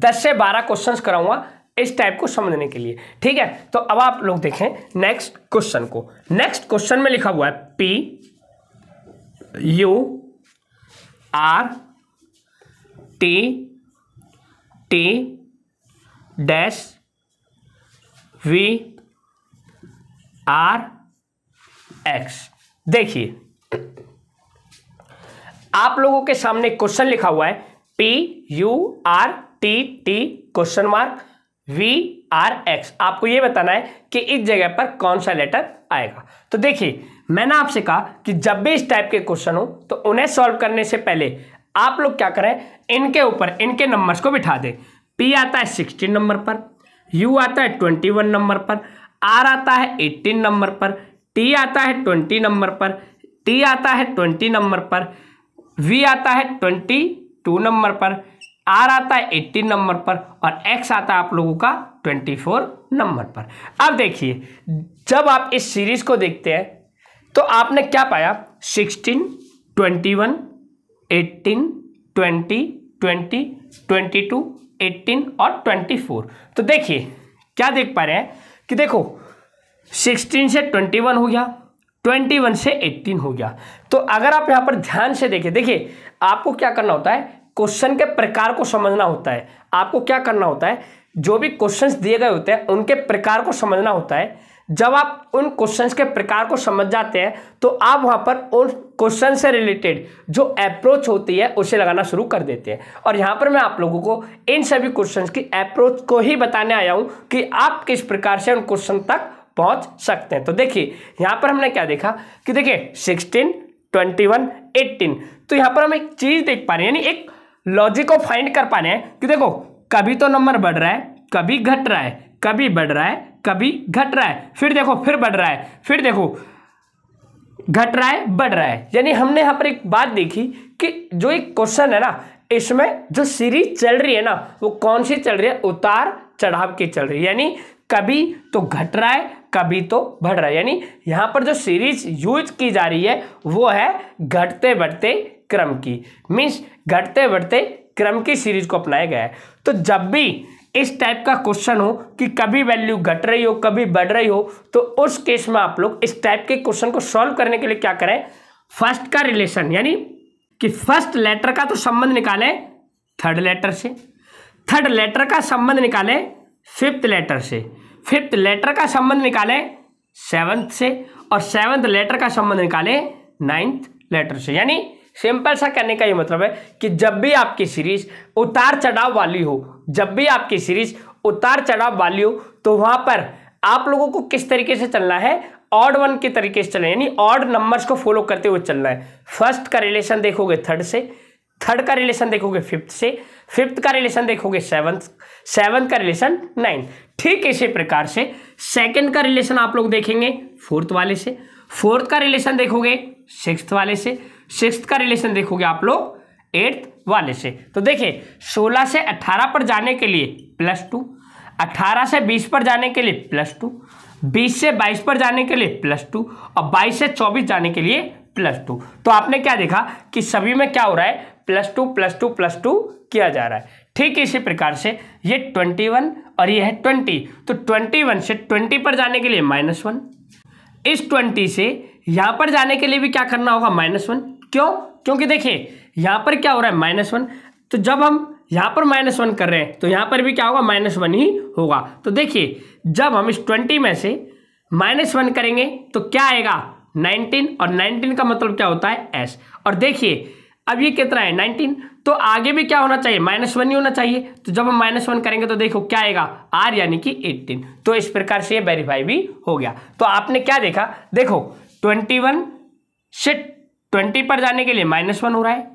10 से 12 क्वेश्चंस कराऊंगा इस टाइप को समझने के लिए ठीक है तो अब आप लोग देखें नेक्स्ट क्वेश्चन को नेक्स्ट क्वेश्चन में लिखा हुआ है P U R T T dash V R X देखिए आप लोगों के सामने क्वेश्चन लिखा हुआ है P U R T T question mark V R X आपको ये बताना है कि इस जगह पर कौन सा लेटर आएगा तो देखिए मैंने आपसे कहा कि जब भी इस टाइप के क्वेश्चन हो तो उन्हें सॉल्व करने से पहले आप लोग क्या करें इनके ऊपर इनके नंबर्स को बिठा दें पी आता है सिक्सटीन नंबर पर यू आता है ट्वेंटी वन नंबर पर आर आता है एट्टीन नंबर पर टी आता है ट्वेंटी नंबर पर टी आता है ट्वेंटी नंबर पर वी आता है ट्वेंटी टू नंबर पर आर आता है एट्टीन नंबर पर और एक्स आता है आप लोगों का ट्वेंटी फोर नंबर पर अब देखिए जब आप इस सीरीज को देखते हैं तो आपने क्या पाया sixteen twenty one eighteen twenty twenty twenty two eighteen और ट्वेंटी फोर तो देखिए क्या देख पा रहे हैं कि देखो सिक्सटीन से ट्वेंटी वन हो गया ट्वेंटी वन से एट्टीन हो गया तो अगर आप यहाँ पर ध्यान से देखें देखिए आपको क्या करना होता है क्वेश्चन के प्रकार को समझना होता है आपको क्या करना होता है जो भी क्वेश्चंस दिए गए होते हैं उनके प्रकार को समझना होता है जब आप उन क्वेश्चंस के प्रकार को समझ जाते हैं तो आप वहाँ पर उन क्वेश्चन से रिलेटेड जो अप्रोच होती है उसे लगाना शुरू कर देते हैं और यहाँ पर मैं आप लोगों को इन सभी क्वेश्चंस की अप्रोच को ही बताने आया हूँ कि आप किस प्रकार से उन क्वेश्चन तक पहुँच सकते हैं तो देखिए यहाँ पर हमने क्या देखा कि देखिए सिक्सटीन ट्वेंटी वन एट्टीन तो यहाँ पर हम एक चीज़ देख पा रहे हैं यानी एक लॉजिक को फाइंड कर पा रहे हैं कि देखो कभी तो नंबर बढ़ रहा है कभी घट रहा है कभी बढ़ रहा है कभी घट रहा है फिर देखो फिर बढ़ रहा है फिर देखो घट रहा है बढ़ रहा है यानी हमने यहाँ पर एक बात देखी कि जो एक क्वेश्चन है ना इसमें जो सीरीज चल रही है ना वो कौन सी चल रही है उतार चढ़ाव की चल रही है यानी कभी तो घट रहा है कभी तो बढ़ रहा है यानी यहाँ पर जो सीरीज यूज की जा रही है वो है घटते बढ़ते क्रम की मीन्स घटते बढ़ते क्रम की सीरीज को अपनाया गया है तो जब भी इस टाइप का क्वेश्चन हो कि कभी वैल्यू घट रही हो कभी बढ़ रही हो तो उस केस में आप लोग इस टाइप के क्वेश्चन को सॉल्व करने के लिए क्या करें फर्स्ट का रिलेशन यानी कि फर्स्ट लेटर का तो संबंध निकालें थर्ड लेटर से थर्ड लेटर का संबंध निकालें फिफ्थ लेटर से फिफ्थ लेटर का संबंध निकालें सेवंथ से और सेवंथ लेटर का संबंध निकालें नाइन्थ लेटर से यानी सिंपल सा कहने का ये मतलब है कि जब भी आपकी सीरीज उतार चढ़ाव वाली हो जब भी आपकी सीरीज उतार चढ़ाव वाली हो तो वहां पर आप लोगों को किस तरीके से चलना है ऑड वन के तरीके से चलना यानी ऑड नंबर्स को फॉलो करते हुए चलना है फर्स्ट का रिलेशन देखोगे थर्ड से थर्ड का रिलेशन देखोगे फिफ्थ से फिफ्थ का रिलेशन देखोगे सेवन्थ सेवन्थ का रिलेशन नाइन्थ ठीक इसी प्रकार से सेकंड का रिलेशन आप लोग देखेंगे फोर्थ वाले से फोर्थ का रिलेशन देखोगे सिक्स्थ वाले से सिक्स का रिलेशन देखोगे आप लोग एट्थ वाले से तो देखिए सोलह से अट्ठारह पर जाने के लिए प्लस टू अट्ठारह से बीस पर जाने के लिए प्लस टू बीस से बाईस पर जाने के लिए प्लस टू और बाईस से चौबीस जाने के लिए प्लस टू तो आपने क्या देखा कि सभी में क्या हो रहा है plus two plus two plus two किया जा रहा है ठीक इसी प्रकार से ये ट्वेंटी वन और ये है ट्वेंटी तो ट्वेंटी वन से ट्वेंटी पर जाने के लिए माइनस वन इस ट्वेंटी से यहां पर जाने के लिए भी क्या करना होगा माइनस वन क्यों क्योंकि देखिए यहाँ पर क्या हो रहा है माइनस वन तो जब हम यहाँ पर माइनस वन कर रहे हैं तो यहाँ पर भी क्या होगा माइनस वन ही होगा तो देखिए जब हम इस ट्वेंटी में से माइनस वन करेंगे तो क्या आएगा नाइनटीन और नाइनटीन का मतलब क्या होता है एस और देखिए अब ये कितना है नाइनटीन तो आगे भी क्या होना चाहिए माइनस वन ही होना चाहिए तो जब हम माइनस वन करेंगे तो देखो क्या आएगा आर यानी कि एट्टीन तो इस प्रकार से ये वेरीफाई भी हो गया तो आपने क्या देखा देखो ट्वेंटी वन से ट्वेंटी पर जाने के लिए माइनस वन हो रहा है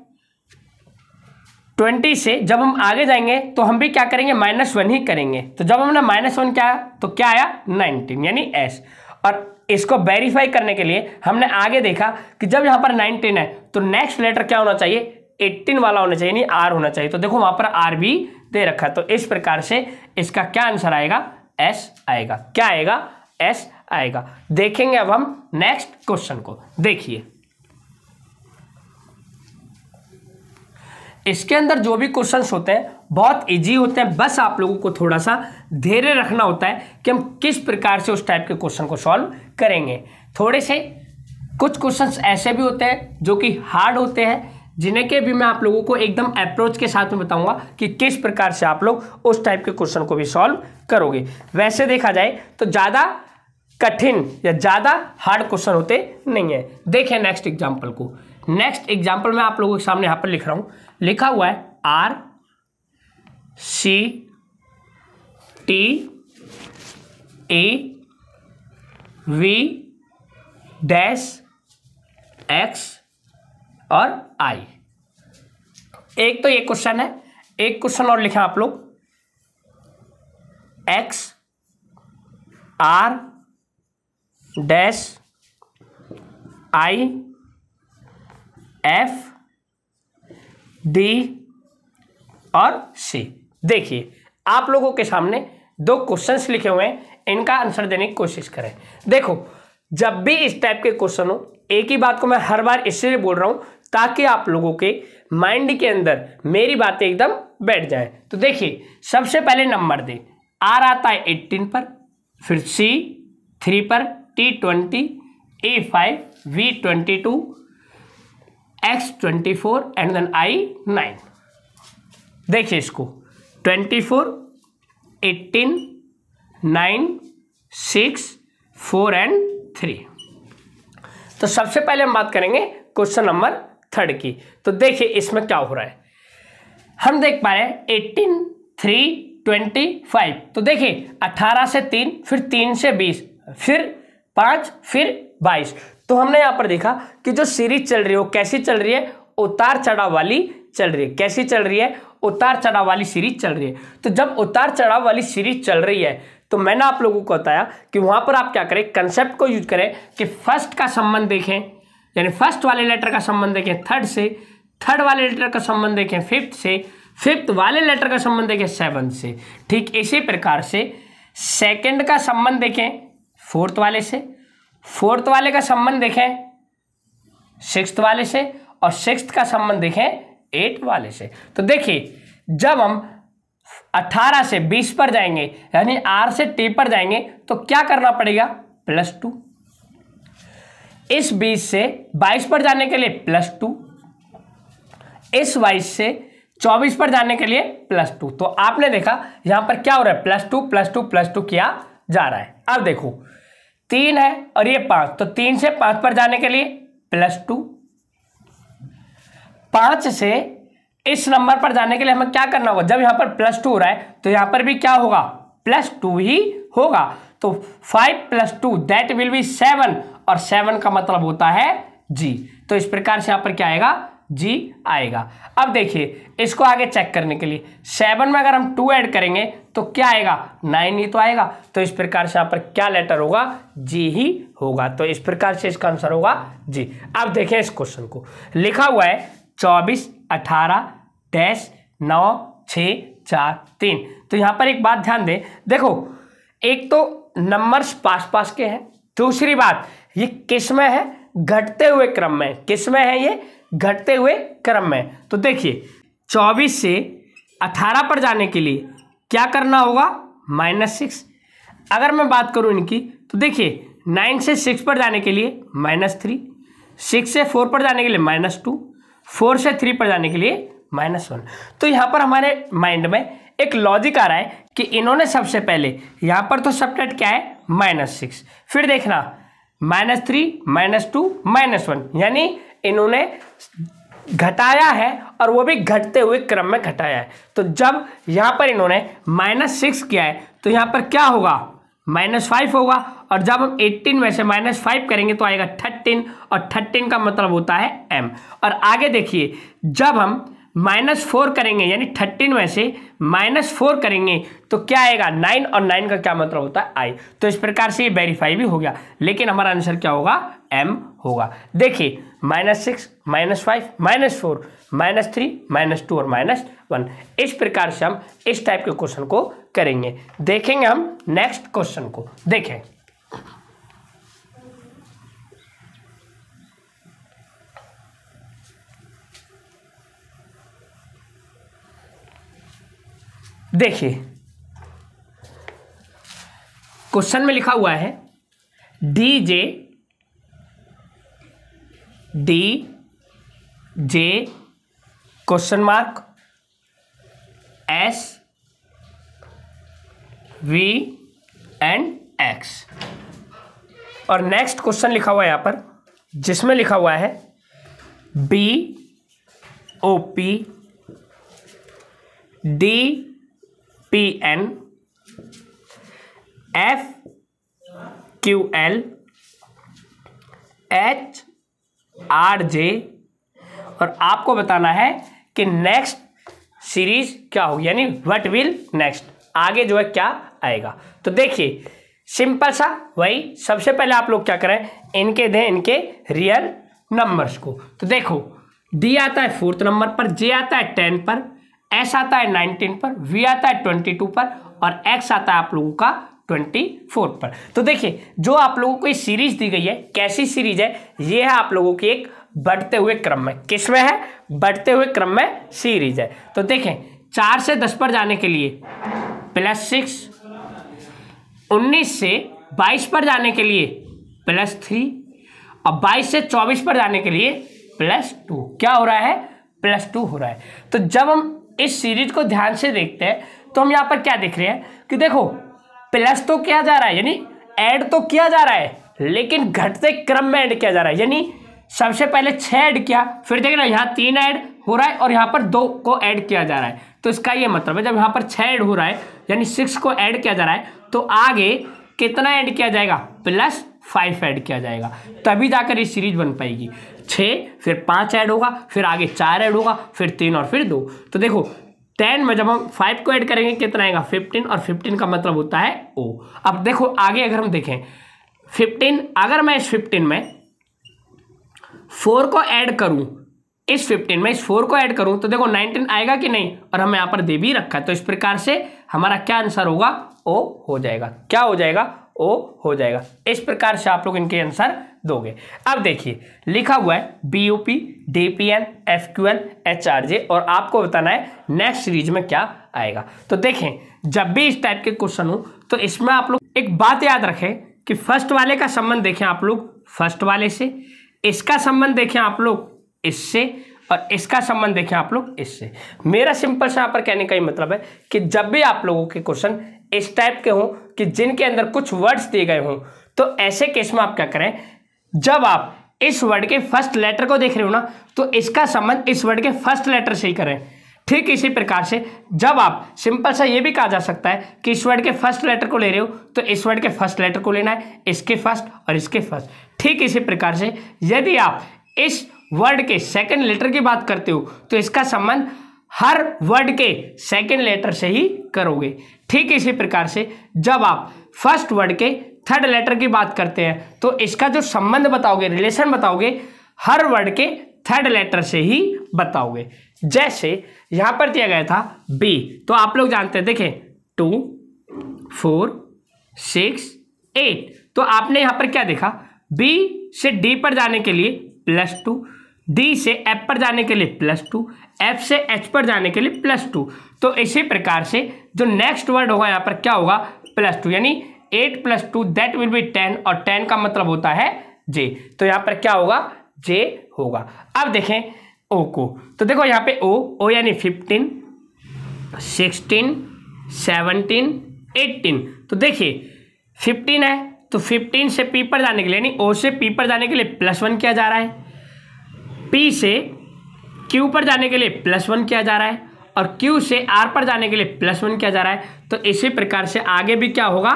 ट्वेंटी से जब हम आगे जाएंगे तो हम भी क्या करेंगे माइनस वन ही करेंगे तो जब हमने माइनस वन क्या तो क्या आया नाइनटीन यानी एस और इसको वेरीफाई करने के लिए हमने आगे देखा कि जब यहां पर नाइनटीन है तो नेक्स्ट लेटर क्या होना चाहिए एट्टीन वाला होना चाहिए यानी आर होना चाहिए तो देखो वहां पर आर भी दे रखा है तो इस प्रकार से इसका क्या आंसर आएगा एस आएगा क्या आएगा एस आएगा देखेंगे अब हम नेक्स्ट क्वेश्चन को देखिए इसके अंदर जो भी क्वेश्चंस होते हैं बहुत इजी होते हैं बस आप लोगों को थोड़ा सा धैर्य रखना होता है कि हम किस प्रकार से उस टाइप के क्वेश्चन को सॉल्व करेंगे थोड़े से कुछ क्वेश्चंस ऐसे भी होते हैं जो कि हार्ड होते हैं जिन्हें के भी मैं आप लोगों को एकदम अप्रोच के साथ में बताऊंगा कि किस प्रकार से आप लोग उस टाइप के क्वेश्चन को भी सॉल्व करोगे वैसे देखा जाए तो ज़्यादा कठिन या ज़्यादा हार्ड क्वेश्चन होते नहीं है देखें नेक्स्ट एग्जाम्पल को नेक्स्ट एग्जाम्पल मैं आप लोगों के सामने यहाँ पर लिख रहा हूँ लिखा हुआ है R C T A V dash X और आई एक तो ये क्वेश्चन है एक क्वेश्चन और लिखा आप लोग X R dash I F D और सी देखिए आप लोगों के सामने दो क्वेश्चंस लिखे हुए हैं इनका आंसर देने की कोशिश करें देखो जब भी इस टाइप के क्वेश्चन हो एक ही बात को मैं हर बार इसलिए बोल रहा हूं ताकि आप लोगों के माइंड के अंदर मेरी बातें एकदम बैठ जाए तो देखिए सबसे पहले नंबर दे आर आता है एट्टीन पर फिर सी थ्री पर T twenty A five V twenty two X twenty four and then I nine देखिए इसको twenty four eighteen nine six four and three तो सबसे पहले हम बात करेंगे क्वेश्चन नंबर थर्ड की तो देखिए इसमें क्या हो रहा है हम देख पा रहे हैं एट्टीन थ्री ट्वेंटी फाइव तो देखिए अट्ठारह से तीन फिर तीन से बीस फिर पाँच फिर बाईस तो हमने यहां पर देखा कि जो सीरीज चल रही है वो कैसी चल रही है उतार चढ़ाव वाली चल रही है कैसी चल रही है उतार चढ़ाव वाली सीरीज चल रही है तो जब उतार चढ़ाव वाली सीरीज चल रही है तो मैंने आप लोगों को बताया कि वहां पर आप क्या करें कंसेप्ट को यूज करें कि फर्स्ट का संबंध देखें यानी फर्स्ट वाले लेटर का संबंध देखें थर्ड से थर्ड वाले लेटर का संबंध देखें फिफ्थ से फिफ्थ वाले लेटर का संबंध देखें सेवन्थ से ठीक इसी प्रकार से सेकंड का संबंध देखें फोर्थ वाले से फोर्थ वाले का संबंध देखें सिक्स वाले से और सिक्स का संबंध देखें एट वाले से तो देखिए जब हम 18 से 20 पर जाएंगे यानी R से T पर जाएंगे तो क्या करना पड़ेगा प्लस टू इस 20 से 22 पर जाने के लिए प्लस टू इस 22 से 24 पर जाने के लिए प्लस टू तो आपने देखा यहां पर क्या हो रहा है plus two plus two plus two किया जा रहा है अब देखो तीन है और ये पांच तो तीन से पांच पर जाने के लिए प्लस टू पांच से इस नंबर पर जाने के लिए हमें क्या करना होगा जब यहां पर प्लस टू हो रहा है तो यहां पर भी क्या होगा प्लस टू ही होगा तो five plus two that will be seven और सेवन का मतलब होता है जी तो इस प्रकार से यहां पर क्या आएगा जी आएगा अब देखिए इसको आगे चेक करने के लिए सेवन में अगर हम टू ऐड करेंगे तो क्या आएगा नाइन ही तो आएगा तो इस प्रकार से यहाँ पर क्या लेटर होगा जी ही होगा तो इस प्रकार से इसका आंसर होगा जी अब देखें इस क्वेश्चन को लिखा हुआ है चौबीस अठारह डैश नौ छः चार तीन तो यहाँ पर एक बात ध्यान दें देखो एक तो नंबर्स पास पास के हैं दूसरी बात ये किस में है घटते हुए क्रम में किस में है ये घटते हुए क्रम में तो देखिए चौबीस से अठारह पर जाने के लिए क्या करना होगा माइनस सिक्स अगर मैं बात करूँ इनकी तो देखिए नाइन से सिक्स पर जाने के लिए माइनस थ्री सिक्स से फोर पर जाने के लिए माइनस टू फोर से थ्री पर जाने के लिए माइनस वन तो यहाँ पर हमारे माइंड में एक लॉजिक आ रहा है कि इन्होंने सबसे पहले यहाँ पर तो सब्टेट क्या है माइनस सिक्स फिर देखना minus three minus two minus one यानी इन्होंने घटाया है और वो भी घटते हुए क्रम में घटाया है तो जब यहाँ पर इन्होंने माइनस सिक्स किया है तो यहाँ पर क्या होगा माइनस फाइव होगा और जब हम एट्टीन में से माइनस फाइव करेंगे तो आएगा थर्टीन और थर्टीन का मतलब होता है एम और आगे देखिए जब हम माइनस फोर करेंगे यानी थर्टीन में से माइनस फोर करेंगे तो क्या आएगा नाइन और नाइन का क्या मतलब होता है आई तो इस प्रकार से ये वेरीफाई भी हो गया लेकिन हमारा आंसर क्या होगा एम होगा देखिए minus six minus five minus four minus three minus two और माइनस वन इस प्रकार से हम इस टाइप के क्वेश्चन को करेंगे देखेंगे हम नेक्स्ट क्वेश्चन को देखें देखिए क्वेश्चन में लिखा हुआ है D J D J question mark S V and X और नेक्स्ट क्वेश्चन लिखा हुआ है यहाँ पर जिसमें लिखा हुआ है B O P D P N F Q L H R J और आपको बताना है कि नेक्स्ट सीरीज क्या होगी यानी व्हाट विल नेक्स्ट आगे जो है क्या आएगा तो देखिए सिंपल सा वही सबसे पहले आप लोग क्या करें इनके दें इनके रियल नंबर्स को तो देखो डी आता है फोर्थ नंबर पर जे आता है टेन पर एस आता है नाइनटीन पर वी आता है ट्वेंटी टू पर और एक्स आता है आप लोगों का ट्वेंटी फोर पर तो देखिए जो आप लोगों को ये सीरीज दी गई है कैसी सीरीज है ये है आप लोगों की एक बढ़ते हुए क्रम में किस में है बढ़ते हुए क्रम में सीरीज है तो देखें चार से दस पर जाने के लिए प्लस सिक्स उन्नीस से बाईस पर जाने के लिए प्लस थ्री और बाईस से चौबीस पर जाने के लिए प्लस टू क्या हो रहा है प्लस टू हो रहा है तो जब हम इस सीरीज को ध्यान से देखते हैं तो हम यहां पर क्या देख रहे हैं कि देखो प्लस तो किया जा रहा है यानी ऐड तो किया जा रहा है लेकिन घटते क्रम में ऐड किया जा रहा है यानी सबसे पहले छः ऐड किया फिर देखिए ना यहाँ तीन ऐड हो रहा है और यहाँ पर दो को ऐड किया जा रहा है तो इसका ये मतलब है जब यहाँ पर छः ऐड हो रहा है यानी सिक्स को ऐड किया जा रहा है तो आगे कितना ऐड किया जाएगा प्लस फाइव ऐड किया जाएगा तभी जाकर ये सीरीज बन पाएगी छः फिर पाँच ऐड होगा फिर आगे चार ऐड होगा फिर तीन और फिर दो तो देखो टेन में जब हम फाइव को ऐड करेंगे कितना आएगा फिफ्टीन और फिफ्टीन का मतलब होता है ओ अब देखो आगे अगर हम देखें फिफ्टीन अगर मैं इस फिफ्टीन में फोर को ऐड करूं इस फिफ्टीन में इस फोर को ऐड करूं तो देखो नाइनटीन आएगा कि नहीं और हमें यहां पर दे भी रखा है तो इस प्रकार से हमारा क्या आंसर होगा ओ हो जाएगा क्या हो जाएगा ओ हो जाएगा इस प्रकार से आप लोग इनके आंसर दोगे अब देखिए लिखा हुआ है B O P D P N F Q N H R J और आपको बताना है नेक्स्ट सीरीज में क्या आएगा तो देखें जब भी इस टाइप के क्वेश्चन हो तो इसमें आप लोग एक बात याद रखें कि फर्स्ट वाले का संबंध देखें आप लोग फर्स्ट वाले से इसका संबंध देखें आप लोग इससे और इसका संबंध देखें आप लोग इससे मेरा सिंपल सा यहां पर कहने का ही मतलब है कि जब भी आप लोगों के क्वेश्चन इस टाइप के हों कि जिनके अंदर कुछ वर्ड्स दिए गए हों तो ऐसे केस में आप क्या करें जब आप इस वर्ड के फर्स्ट लेटर को देख रहे हो ना तो इसका संबंध इस वर्ड के फर्स्ट लेटर से ही करें ठीक इसी प्रकार से जब आप सिंपल सा ये भी कहा जा सकता है कि इस वर्ड के फर्स्ट लेटर को ले रहे हो तो इस वर्ड के फर्स्ट लेटर को लेना है इसके फर्स्ट और इसके फर्स्ट ठीक इसी प्रकार से यदि आप इस वर्ड के सेकंड लेटर की बात करते हो तो इसका संबंध हर वर्ड के सेकंड लेटर से ही करोगे ठीक इसी प्रकार से जब आप फर्स्ट वर्ड के थर्ड लेटर की बात करते हैं तो इसका जो संबंध बताओगे रिलेशन बताओगे हर वर्ड के थर्ड लेटर से ही बताओगे जैसे यहां पर दिया गया था बी तो आप लोग जानते हैं देखें टू फोर सिक्स एट तो आपने यहां पर क्या देखा बी से डी पर जाने के लिए प्लस टू डी से एफ पर जाने के लिए प्लस टू एफ से एच पर जाने के लिए प्लस टू तो इसी प्रकार से जो नेक्स्ट वर्ड होगा यहां पर क्या होगा प्लस टू यानी eight plus two that will be ten और टेन का मतलब होता है जे तो यहां पर क्या होगा जे होगा अब देखें ओ को तो देखो यहाँ पे ओ ओ यानी फिफ्टीन सिक्सटीन सेवनटीन एट्टीन तो देखिए फिफ्टीन है तो फिफ्टीन से पी पर जाने के लिए यानी ओ से पी पर जाने के लिए प्लस वन किया जा रहा है पी से क्यू पर जाने के लिए प्लस वन किया जा रहा है और क्यू से आर पर जाने के लिए प्लस वन किया जा रहा है तो इसी प्रकार से आगे भी क्या होगा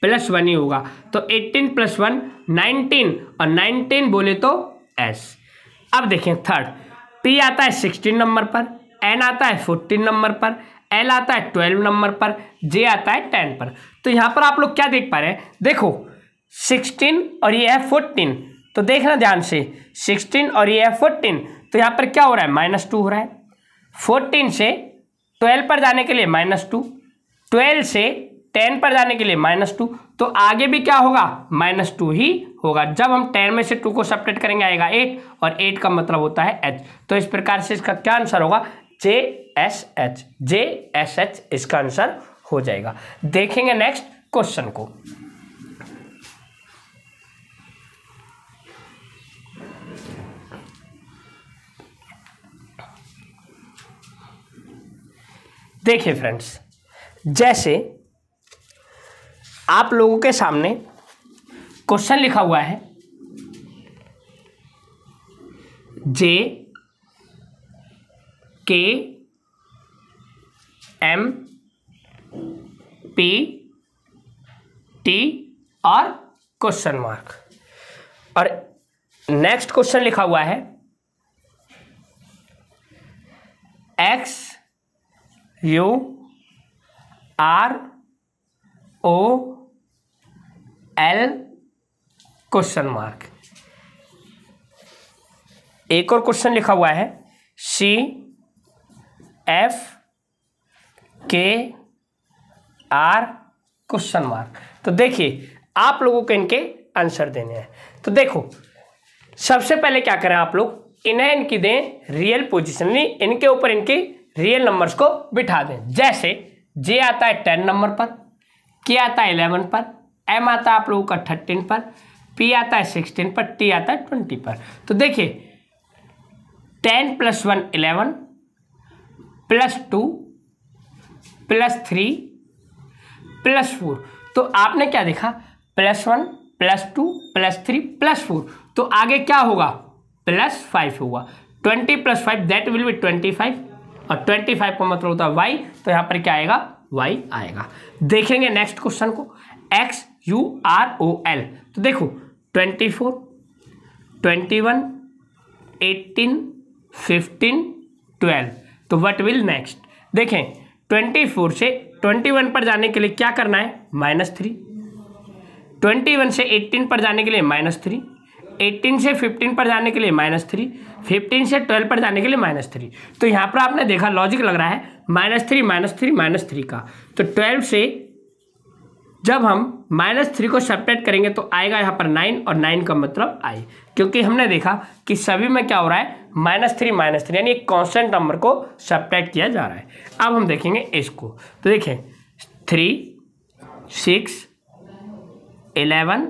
प्लस वन ही होगा तो एट्टीन प्लस वन नाइनटीन और नाइनटीन बोले तो एस अब देखें थर्ड पी आता है सिक्सटीन नंबर पर एन आता है फोर्टीन नंबर पर एल आता है ट्वेल्व नंबर पर जे आता है टेन पर तो यहाँ पर आप लोग क्या देख पा रहे हैं देखो सिक्सटीन और ये है फोर्टीन तो देखना ध्यान से सिक्सटीन और ये है फोर्टीन तो यहाँ पर क्या हो रहा है माइनस टू हो रहा है फोर्टीन से ट्वेल्व पर जाने के लिए माइनस टू ट्वेल्व से टेन पर जाने के लिए माइनस टू तो आगे भी क्या होगा माइनस टू ही होगा जब हम टेन में से टू को सपरेट करेंगे आएगा एट और एट का मतलब होता है एच तो इस प्रकार से इसका क्या आंसर होगा J S H J S H इसका आंसर हो जाएगा देखेंगे नेक्स्ट क्वेश्चन को देखिए फ्रेंड्स जैसे आप लोगों के सामने क्वेश्चन लिखा हुआ है J K M P T और क्वेश्चन मार्क और नेक्स्ट क्वेश्चन लिखा हुआ है X U R O L question mark एक और क्वेश्चन लिखा हुआ है C F K R question mark तो देखिए आप लोगों को इनके आंसर देने हैं तो देखो सबसे पहले क्या करें आप लोग इन्हें इनकी दें रियल पोजिशन नहीं इनके ऊपर इनके रियल नंबर्स को बिठा दें जैसे जे आता है टेन नंबर पर के आता है इलेवन पर एम आता आप लोगों का थर्टीन पर पी आता है सिक्सटीन पर टी आता है ट्वेंटी पर तो देखिए ten plus one eleven plus two plus three plus four तो आपने क्या देखा plus one plus two plus three plus four तो आगे क्या होगा प्लस फाइव होगा twenty plus five that will be twenty five और ट्वेंटी फाइव का मतलब होता है वाई तो यहाँ पर क्या आएगा वाई आएगा देखेंगे नेक्स्ट क्वेश्चन को X U R O L तो देखो twenty four twenty one eighteen fifteen twelve तो वट विल नेक्स्ट देखें ट्वेंटी फोर से ट्वेंटी वन पर जाने के लिए क्या करना है माइनस थ्री ट्वेंटी वन से एट्टीन पर जाने के लिए माइनस थ्री एट्टीन से फिफ्टीन पर जाने के लिए माइनस थ्री फिफ्टीन से ट्वेल्व पर जाने के लिए माइनस थ्री तो यहाँ पर आपने देखा लॉजिक लग रहा है minus three minus three minus three का तो ट्वेल्व से जब हम माइनस थ्री को सेपरेट करेंगे तो आएगा यहाँ पर नाइन और नाइन का मतलब आई क्योंकि हमने देखा कि सभी में क्या हो रहा है माइनस थ्री माइनस थ्री यानी एक कॉन्स्टेंट नंबर को सेपरेट किया जा रहा है अब हम देखेंगे इसको तो देखें थ्री सिक्स एलेवन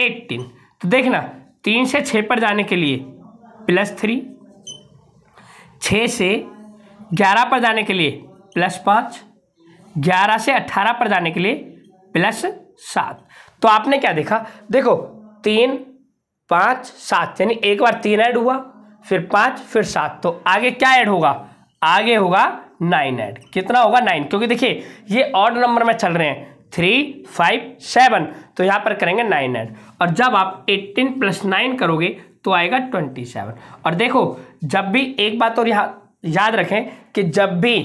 एट्टीन तो देखना तीन से छः पर जाने के लिए प्लस थ्री छः से ग्यारह पर जाने के लिए प्लस पाँच ग्यारह से अट्ठारह पर जाने के लिए प्लस सात तो आपने क्या देखा देखो तीन पाँच सात यानी एक बार तीन ऐड हुआ फिर पाँच फिर सात तो आगे क्या ऐड होगा आगे होगा नाइन ऐड कितना होगा नाइन क्योंकि देखिए ये ऑड नंबर में चल रहे हैं थ्री फाइव सेवन तो यहाँ पर करेंगे नाइन ऐड और जब आप एट्टीन प्लस नाइन करोगे तो आएगा ट्वेंटी सेवन और देखो जब भी एक बात और यहाँ याद रखें कि जब भी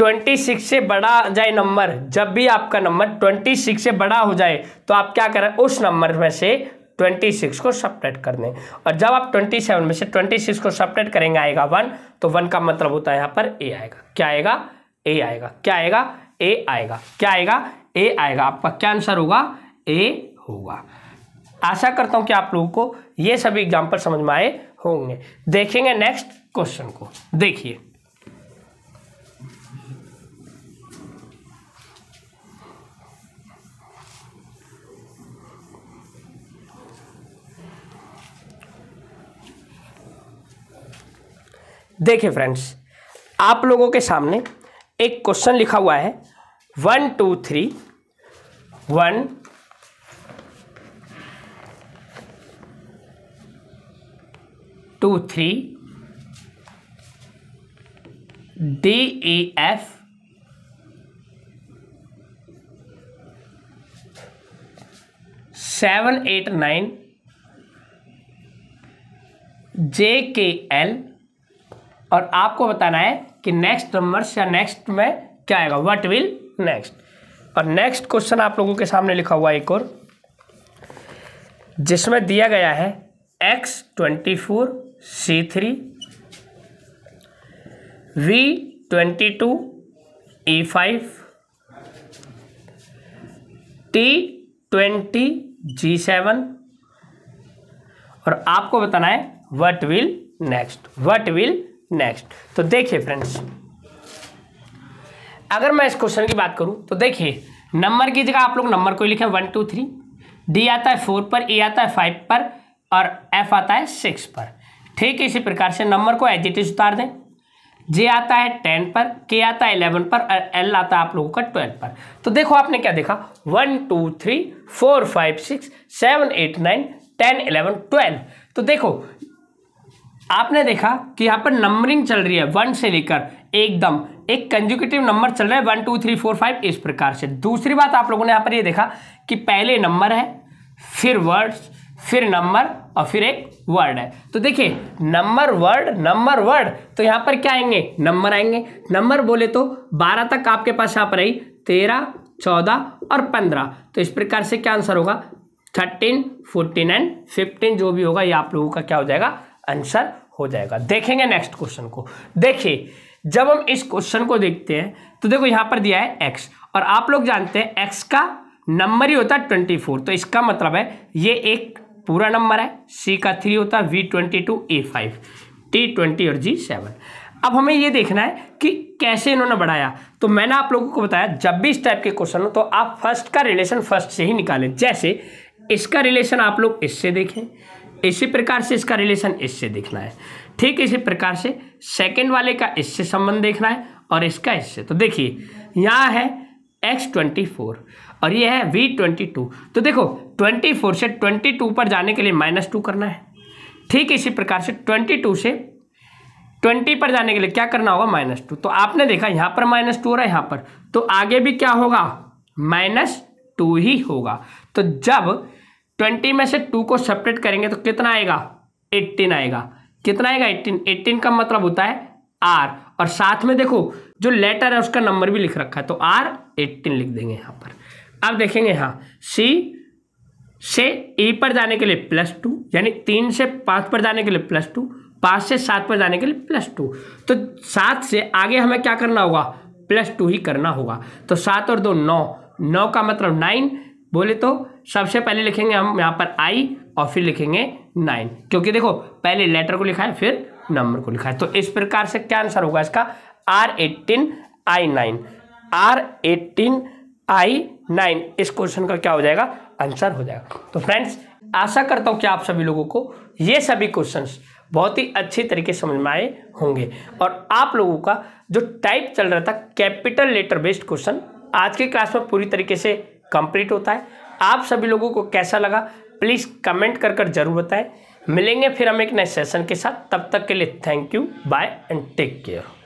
ट्वेंटी सिक्स से बड़ा जाए नंबर जब भी आपका नंबर ट्वेंटी सिक्स से बड़ा हो जाए तो आप क्या करें उस नंबर में से ट्वेंटी सिक्स को सपरेट कर दें और जब आप ट्वेंटी सेवन में से ट्वेंटी सिक्स को सपरेट करेंगे आएगा वन तो वन का मतलब होता है यहाँ पर ए आएगा क्या आएगा ए आएगा क्या आएगा ए आएगा क्या आएगा ए आएगा आपका क्या आंसर होगा ए होगा आशा करता हूँ कि आप लोगों को ये सभी एग्जाम्पल समझ में आए होंगे देखेंगे नेक्स्ट क्वेश्चन को देखिए देखिए फ्रेंड्स आप लोगों के सामने एक क्वेश्चन लिखा हुआ है one two three one two three D E F seven eight nine J K L और आपको बताना है कि नेक्स्ट नंबर या नेक्स्ट में क्या आएगा व्हाट विल नेक्स्ट और नेक्स्ट क्वेश्चन आप लोगों के सामने लिखा हुआ एक और जिसमें दिया गया है X twenty four C three V twenty two E five T twenty G seven और आपको बताना है what will next what will next तो देखिए फ्रेंड्स अगर मैं इस क्वेश्चन की बात करूं तो देखिए नंबर की जगह आप लोग नंबर को लिखें वन टू थ्री डी आता है फोर पर ए आता है फाइव पर और एफ आता है सिक्स पर ठीक इसी प्रकार से नंबर को एज इट इज उतार दें जे आता है टेन पर के आता है इलेवन पर और एल आता है आप लोगों का ट्वेल्व पर तो देखो आपने क्या देखा one two three four five six seven eight nine ten eleven twelve तो देखो आपने देखा कि यहाँ पर नंबरिंग चल रही है वन से लेकर एकदम एक कंजुकेटिव नंबर चल रहा है one two three four five इस प्रकार से दूसरी बात आप लोगों ने यहाँ पर ये देखा कि पहले नंबर है फिर वर्ड्स फिर नंबर और फिर एक वर्ड है तो देखिए नंबर वर्ड नंबर वर्ड तो यहाँ पर क्या आएंगे नंबर आएंगे नंबर बोले तो बारह तक आपके पास यहाँ पर आई तेरह चौदह और पंद्रह तो इस प्रकार से क्या आंसर होगा थर्टीन फोर्टीन एंड फिफ्टीन जो भी होगा ये आप लोगों का क्या हो जाएगा आंसर हो जाएगा देखेंगे नेक्स्ट क्वेश्चन को देखिए जब हम इस क्वेश्चन को देखते हैं तो देखो यहां पर दिया है एक्स और आप लोग जानते हैं एक्स का नंबर ही होता है ट्वेंटी फोर तो इसका मतलब है ये एक पूरा नंबर है सी का थ्री होता है V twenty two A five T twenty और जी सेवन अब हमें ये देखना है कि कैसे इन्होंने बढ़ाया तो मैंने आप लोगों को बताया जब भी इस टाइप के क्वेश्चन हो तो आप फर्स्ट का रिलेशन फर्स्ट से ही निकालें जैसे इसका रिलेशन आप लोग इससे देखें इसी प्रकार से इसका रिलेशन इससे देखना है ठीक इसी प्रकार से सेकेंड वाले का इससे संबंध देखना है और इसका इससे तो देखिए यहाँ है एक्स ट्वेंटी फोर और ये है वी ट्वेंटी टू तो देखो ट्वेंटी फोर से ट्वेंटी टू पर जाने के लिए माइनस टू करना है ठीक इसी प्रकार से ट्वेंटी टू से ट्वेंटी पर जाने के लिए क्या करना होगा माइनस टू तो आपने देखा यहाँ पर माइनस टू हो रहा है यहाँ पर तो आगे भी क्या होगा माइनस टू ही होगा तो जब ट्वेंटी में से टू को सेपरेट करेंगे तो कितना आएगा एट्टीन आएगा कितना आएगा एट्टीन एट्टीन का मतलब होता है आर और साथ में देखो जो लेटर है उसका नंबर भी लिख रखा है तो आर एट्टीन लिख देंगे यहाँ पर अब देखेंगे यहाँ सी से ए e पर जाने के लिए प्लस टू यानी तीन से पाँच पर जाने के लिए प्लस टू पाँच से सात पर जाने के लिए प्लस टू तो सात से आगे हमें क्या करना होगा प्लस टू ही करना होगा तो सात और दो नौ नौ का मतलब नाइन बोले तो सबसे पहले लिखेंगे हम यहाँ पर आई और फिर लिखेंगे नाइन क्योंकि देखो पहले लेटर को लिखा है फिर नंबर को लिखा है तो इस प्रकार से क्या आंसर होगा इसका R eighteen I nine R eighteen I nine इस क्वेश्चन का क्या हो जाएगा आंसर हो जाएगा तो फ्रेंड्स आशा करता हूँ कि आप सभी लोगों को ये सभी क्वेश्चन बहुत ही अच्छी तरीके समझ में आए होंगे और आप लोगों का जो टाइप चल रहा था कैपिटल लेटर बेस्ड क्वेश्चन आज के क्लास में पूरी तरीके से कंप्लीट होता है आप सभी लोगों को कैसा लगा प्लीज़ कमेंट कर कर जरूर बताएं मिलेंगे फिर हम एक नए सेशन के साथ तब तक के लिए thank you bye and take care